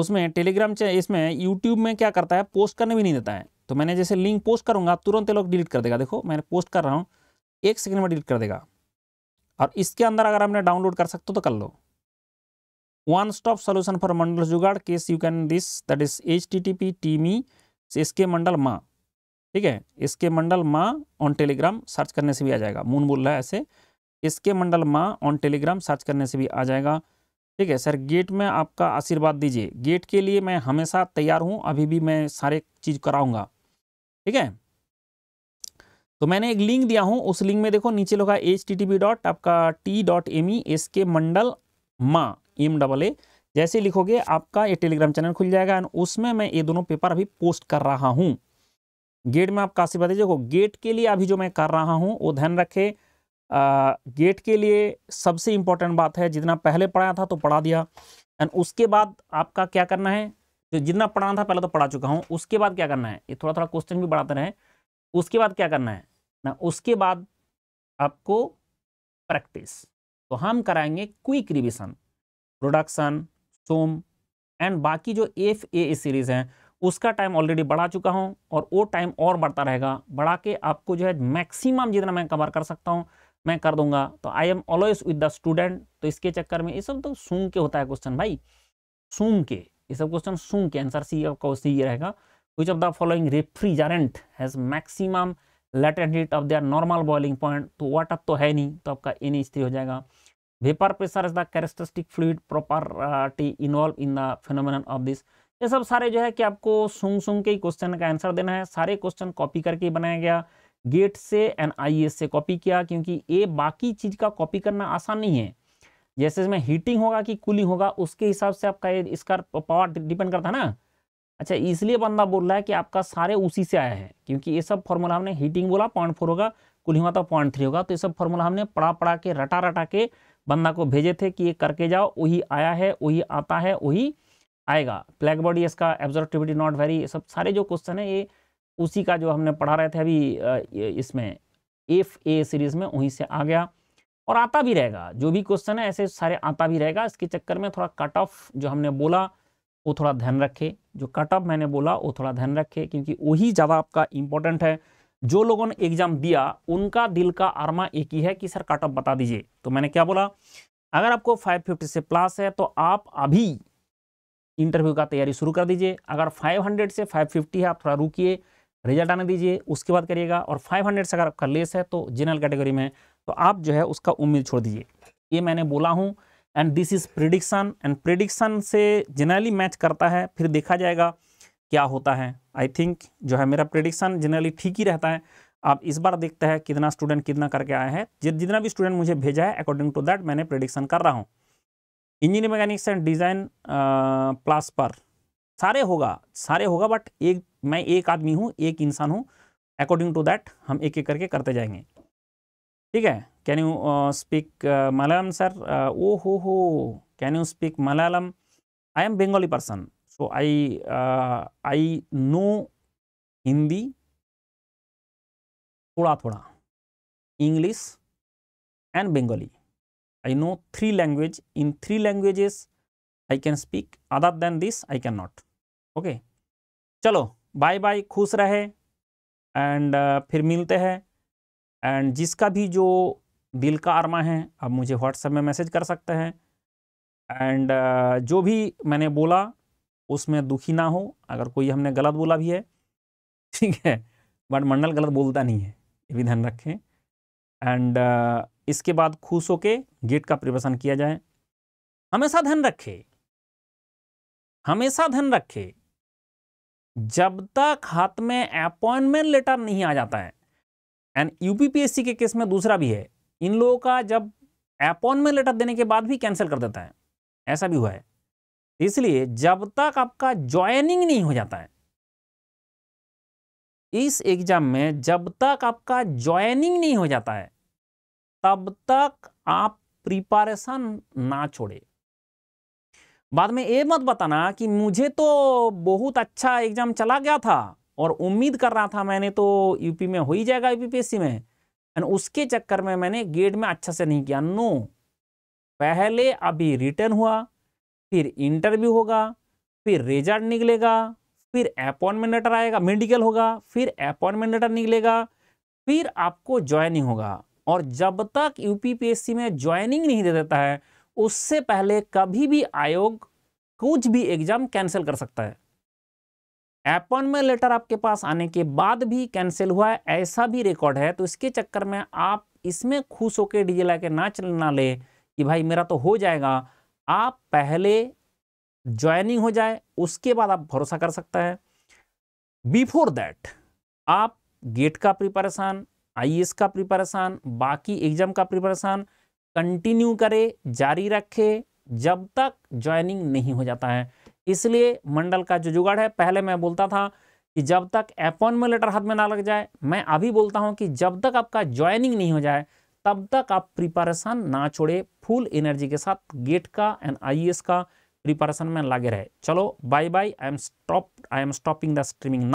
उसमें टेलीग्राम इसमें यूट्यूब में क्या करता है पोस्ट करने भी नहीं देता है तो मैंने जैसे लिंक पोस्ट करूँगा तुरंत लोग डिलीट कर देगा देखो मैंने पोस्ट कर रहा हूँ एक सेकेंड में डिलीट कर देगा और इसके अंदर अगर आपने डाउनलोड कर सकते हो तो कर लो one stop solution for Mandal जुगाड़ case you can this that is H T T P T me S K Mandal माँ ठीक है एस के मंडल माँ ऑन टेलीग्राम सर्च करने से भी आ जाएगा मून बोल रहा है ऐसे एस के मंडल माँ ऑन टेलीग्राम सर्च करने से भी आ जाएगा ठीक है सर गेट में आपका आशीर्वाद दीजिए गेट के लिए मैं हमेशा तैयार हूँ अभी भी मैं सारे चीज़ कराऊँगा ठीक है तो मैंने एक लिंक दिया हूं उस लिंक में देखो नीचे लोग एच टी टीपी डॉट आपका T dot M E S K Mandal मा एम डबल ए जैसे लिखोगे आपका ये टेलीग्राम चैनल खुल जाएगा एंड उसमें मैं ये दोनों पेपर अभी पोस्ट कर रहा हूं गेट में आप काशी बता देखो गेट के लिए अभी जो मैं कर रहा हूं वो ध्यान रखे आ, गेट के लिए सबसे इंपॉर्टेंट बात है जितना पहले पढ़ाया था तो पढ़ा दिया एंड उसके बाद आपका क्या करना है जो तो जितना पढ़ाना था पहले तो पढ़ा चुका हूँ उसके बाद क्या करना है ये थोड़ा थोड़ा क्वेश्चन भी बढ़ाते रहे उसके बाद क्या करना है ना उसके बाद आपको प्रैक्टिस तो हम कराएंगे quick revision production some and बाकी जो एफ ए सीरीज़ हैं उसका टाइम ऑलरेडी बढ़ा चुका हूँ और वो टाइम और बढ़ता रहेगा बढ़ा के आपको जो है मैक्सिमम जितना मैं कवर कर सकता हूँ मैं कर दूंगा तो I am always with the student तो इसके चक्कर में ये सब तो सूंघ के होता है क्वेश्चन भाई सूंघ के ये सब क्वेश्चन सुन के आंसर सी आपका सी रहेगा which of the following refrigerant has maximum latent heat of their normal boiling point तो वाटर तो है नहीं तो आपका एन एच हो जाएगा vapour pressure is the characteristic fluid property involve in the phenomenon of this ये सब सारे जो है कि आपको सुंग सुंग के क्वेश्चन का आंसर देना है सारे क्वेश्चन कॉपी करके बनाया गया गेट से एंड आई से कॉपी किया क्योंकि ये बाकी चीज़ का कॉपी करना आसान नहीं है जैसे इसमें हीटिंग होगा कि कूलिंग होगा उसके हिसाब से आपका ये इसका पावर डिपेंड करता है ना अच्छा इसलिए बंदा बोल रहा है कि आपका सारे उसी से आया है क्योंकि ये सब फॉर्मूला हमने हीटिंग बोला पॉइंट फोर होगा कूलिंग होता पॉइंट थ्री होगा तो ये सब फॉर्मूला हमने पढ़ा पढ़ा के रटा रटा के बंदा को भेजे थे कि ये करके जाओ वही आया है वही आता है वही आएगा ब्लैक बॉडी इसका एब्जॉर्टिविटी नॉट वेरी ये सब सारे जो क्वेश्चन है ये उसी का जो हमने पढ़ा रहे थे अभी इसमें एफ ए सीरीज में वहीं से आ गया और आता भी रहेगा जो भी क्वेश्चन है ऐसे सारे आता भी रहेगा इसके चक्कर में थोड़ा कट ऑफ जो हमने बोला वो थोड़ा ध्यान रखे जो कट ऑफ मैंने बोला वो थोड़ा ध्यान रखे क्योंकि वही ज़्यादा आपका इंपॉर्टेंट है जो लोगों ने एग्जाम दिया उनका दिल का आरमा एक ही है कि सर कट ऑफ बता दीजिए तो मैंने क्या बोला अगर आपको 550 से प्लस है तो आप अभी इंटरव्यू का तैयारी शुरू कर दीजिए अगर 500 से 550 है आप थोड़ा रुकिए रिजल्ट आने दीजिए उसके बाद करिएगा और 500 से अगर आपका लेस है तो जनरल कैटेगरी में तो आप जो है उसका उम्मीद छोड़ दीजिए ये मैंने बोला हूँ and this is prediction and prediction से जनरली मैच करता है फिर देखा जाएगा क्या होता है आई थिंक जो है मेरा प्रिडिक्शन जनरली ठीक ही रहता है आप इस बार देखते हैं कितना स्टूडेंट कितना करके आया है जितना भी स्टूडेंट मुझे भेजा है अकॉर्डिंग टू दैट मैंने प्रिडिक्शन कर रहा हूँ engineer mechanics and design plus पर सारे होगा सारे होगा बट एक मैं एक आदमी हूँ एक इंसान हूँ अकॉर्डिंग टू दैट हम एक एक करके करते जाएंगे ठीक है can you speak Malayalam sir oh हो हो can you speak Malayalam I am Bengali person so I I know Hindi थोड़ा थोड़ा English and Bengali I know three language in three languages I can speak other than this I can not okay चलो बाय बाय खुश रहे एंड uh, फिर मिलते हैं एंड जिसका भी जो बिल का आर्मा है आप मुझे व्हाट्सएप में मैसेज कर सकते हैं एंड uh, जो भी मैंने बोला उसमें दुखी ना हो अगर कोई हमने गलत बोला भी है ठीक है बट मंडल गलत बोलता नहीं है ये भी ध्यान रखें एंड uh, इसके बाद खुश होके गेट का प्रिपरेशन किया जाए हमेशा ध्यान रखे हमेशा ध्यान रखे जब तक हाथ में अपॉइंटमेंट लेटर नहीं आ जाता है एंड यूपीपीएससी के केस में दूसरा भी है इन लोगों का जब अपॉन में लेटर देने के बाद भी कैंसिल कर देता है ऐसा भी हुआ है इसलिए जब तक आपका ज्वाइनिंग नहीं हो जाता है इस एग्जाम में जब तक आपका ज्वाइनिंग नहीं हो जाता है तब तक आप प्रिपरेशन ना छोड़े बाद में ये मत बताना कि मुझे तो बहुत अच्छा एग्जाम चला गया था और उम्मीद कर रहा था मैंने तो यूपी में हो ही जाएगा यूपीपीएससी में एंड उसके चक्कर में मैंने गेट में अच्छा से नहीं किया नो पहले अभी रिटर्न हुआ फिर इंटरव्यू होगा फिर रिजल्ट निकलेगा फिर अपॉइंटमेंट लेटर आएगा मेडिकल होगा फिर अपॉइंटमेंट लेटर निकलेगा फिर आपको ज्वाइनिंग होगा और जब तक यूपीपीएससी में ज्वाइनिंग नहीं दे देता है उससे पहले कभी भी आयोग कुछ भी एग्जाम कैंसिल कर सकता है अपॉइंटमेंट में लेटर आपके पास आने के बाद भी कैंसिल हुआ है ऐसा भी रिकॉर्ड है तो इसके चक्कर में आप इसमें खुश होकर डीजे ला के ना चलना ले कि भाई मेरा तो हो जाएगा आप पहले ज्वाइनिंग हो जाए उसके बाद आप भरोसा कर सकता है बिफोर दैट आप गेट का प्रिपरेशन आई का प्रिपरेशन बाकी एग्जाम का प्रिपरेशन कंटिन्यू करे जारी रखे जब तक ज्वाइनिंग नहीं हो जाता है इसलिए मंडल का जो जुगाड़ है पहले मैं बोलता था कि जब तक अपॉइंटमेंट लेटर हाथ में ना लग जाए मैं अभी बोलता हूं कि जब तक आपका ज्वाइनिंग नहीं हो जाए तब तक आप प्रिपरेशन ना छोड़े फुल एनर्जी के साथ गेट का एंड आईएएस e का प्रिपरेशन में लगे रहे चलो bye bye I am stop I am stopping the streaming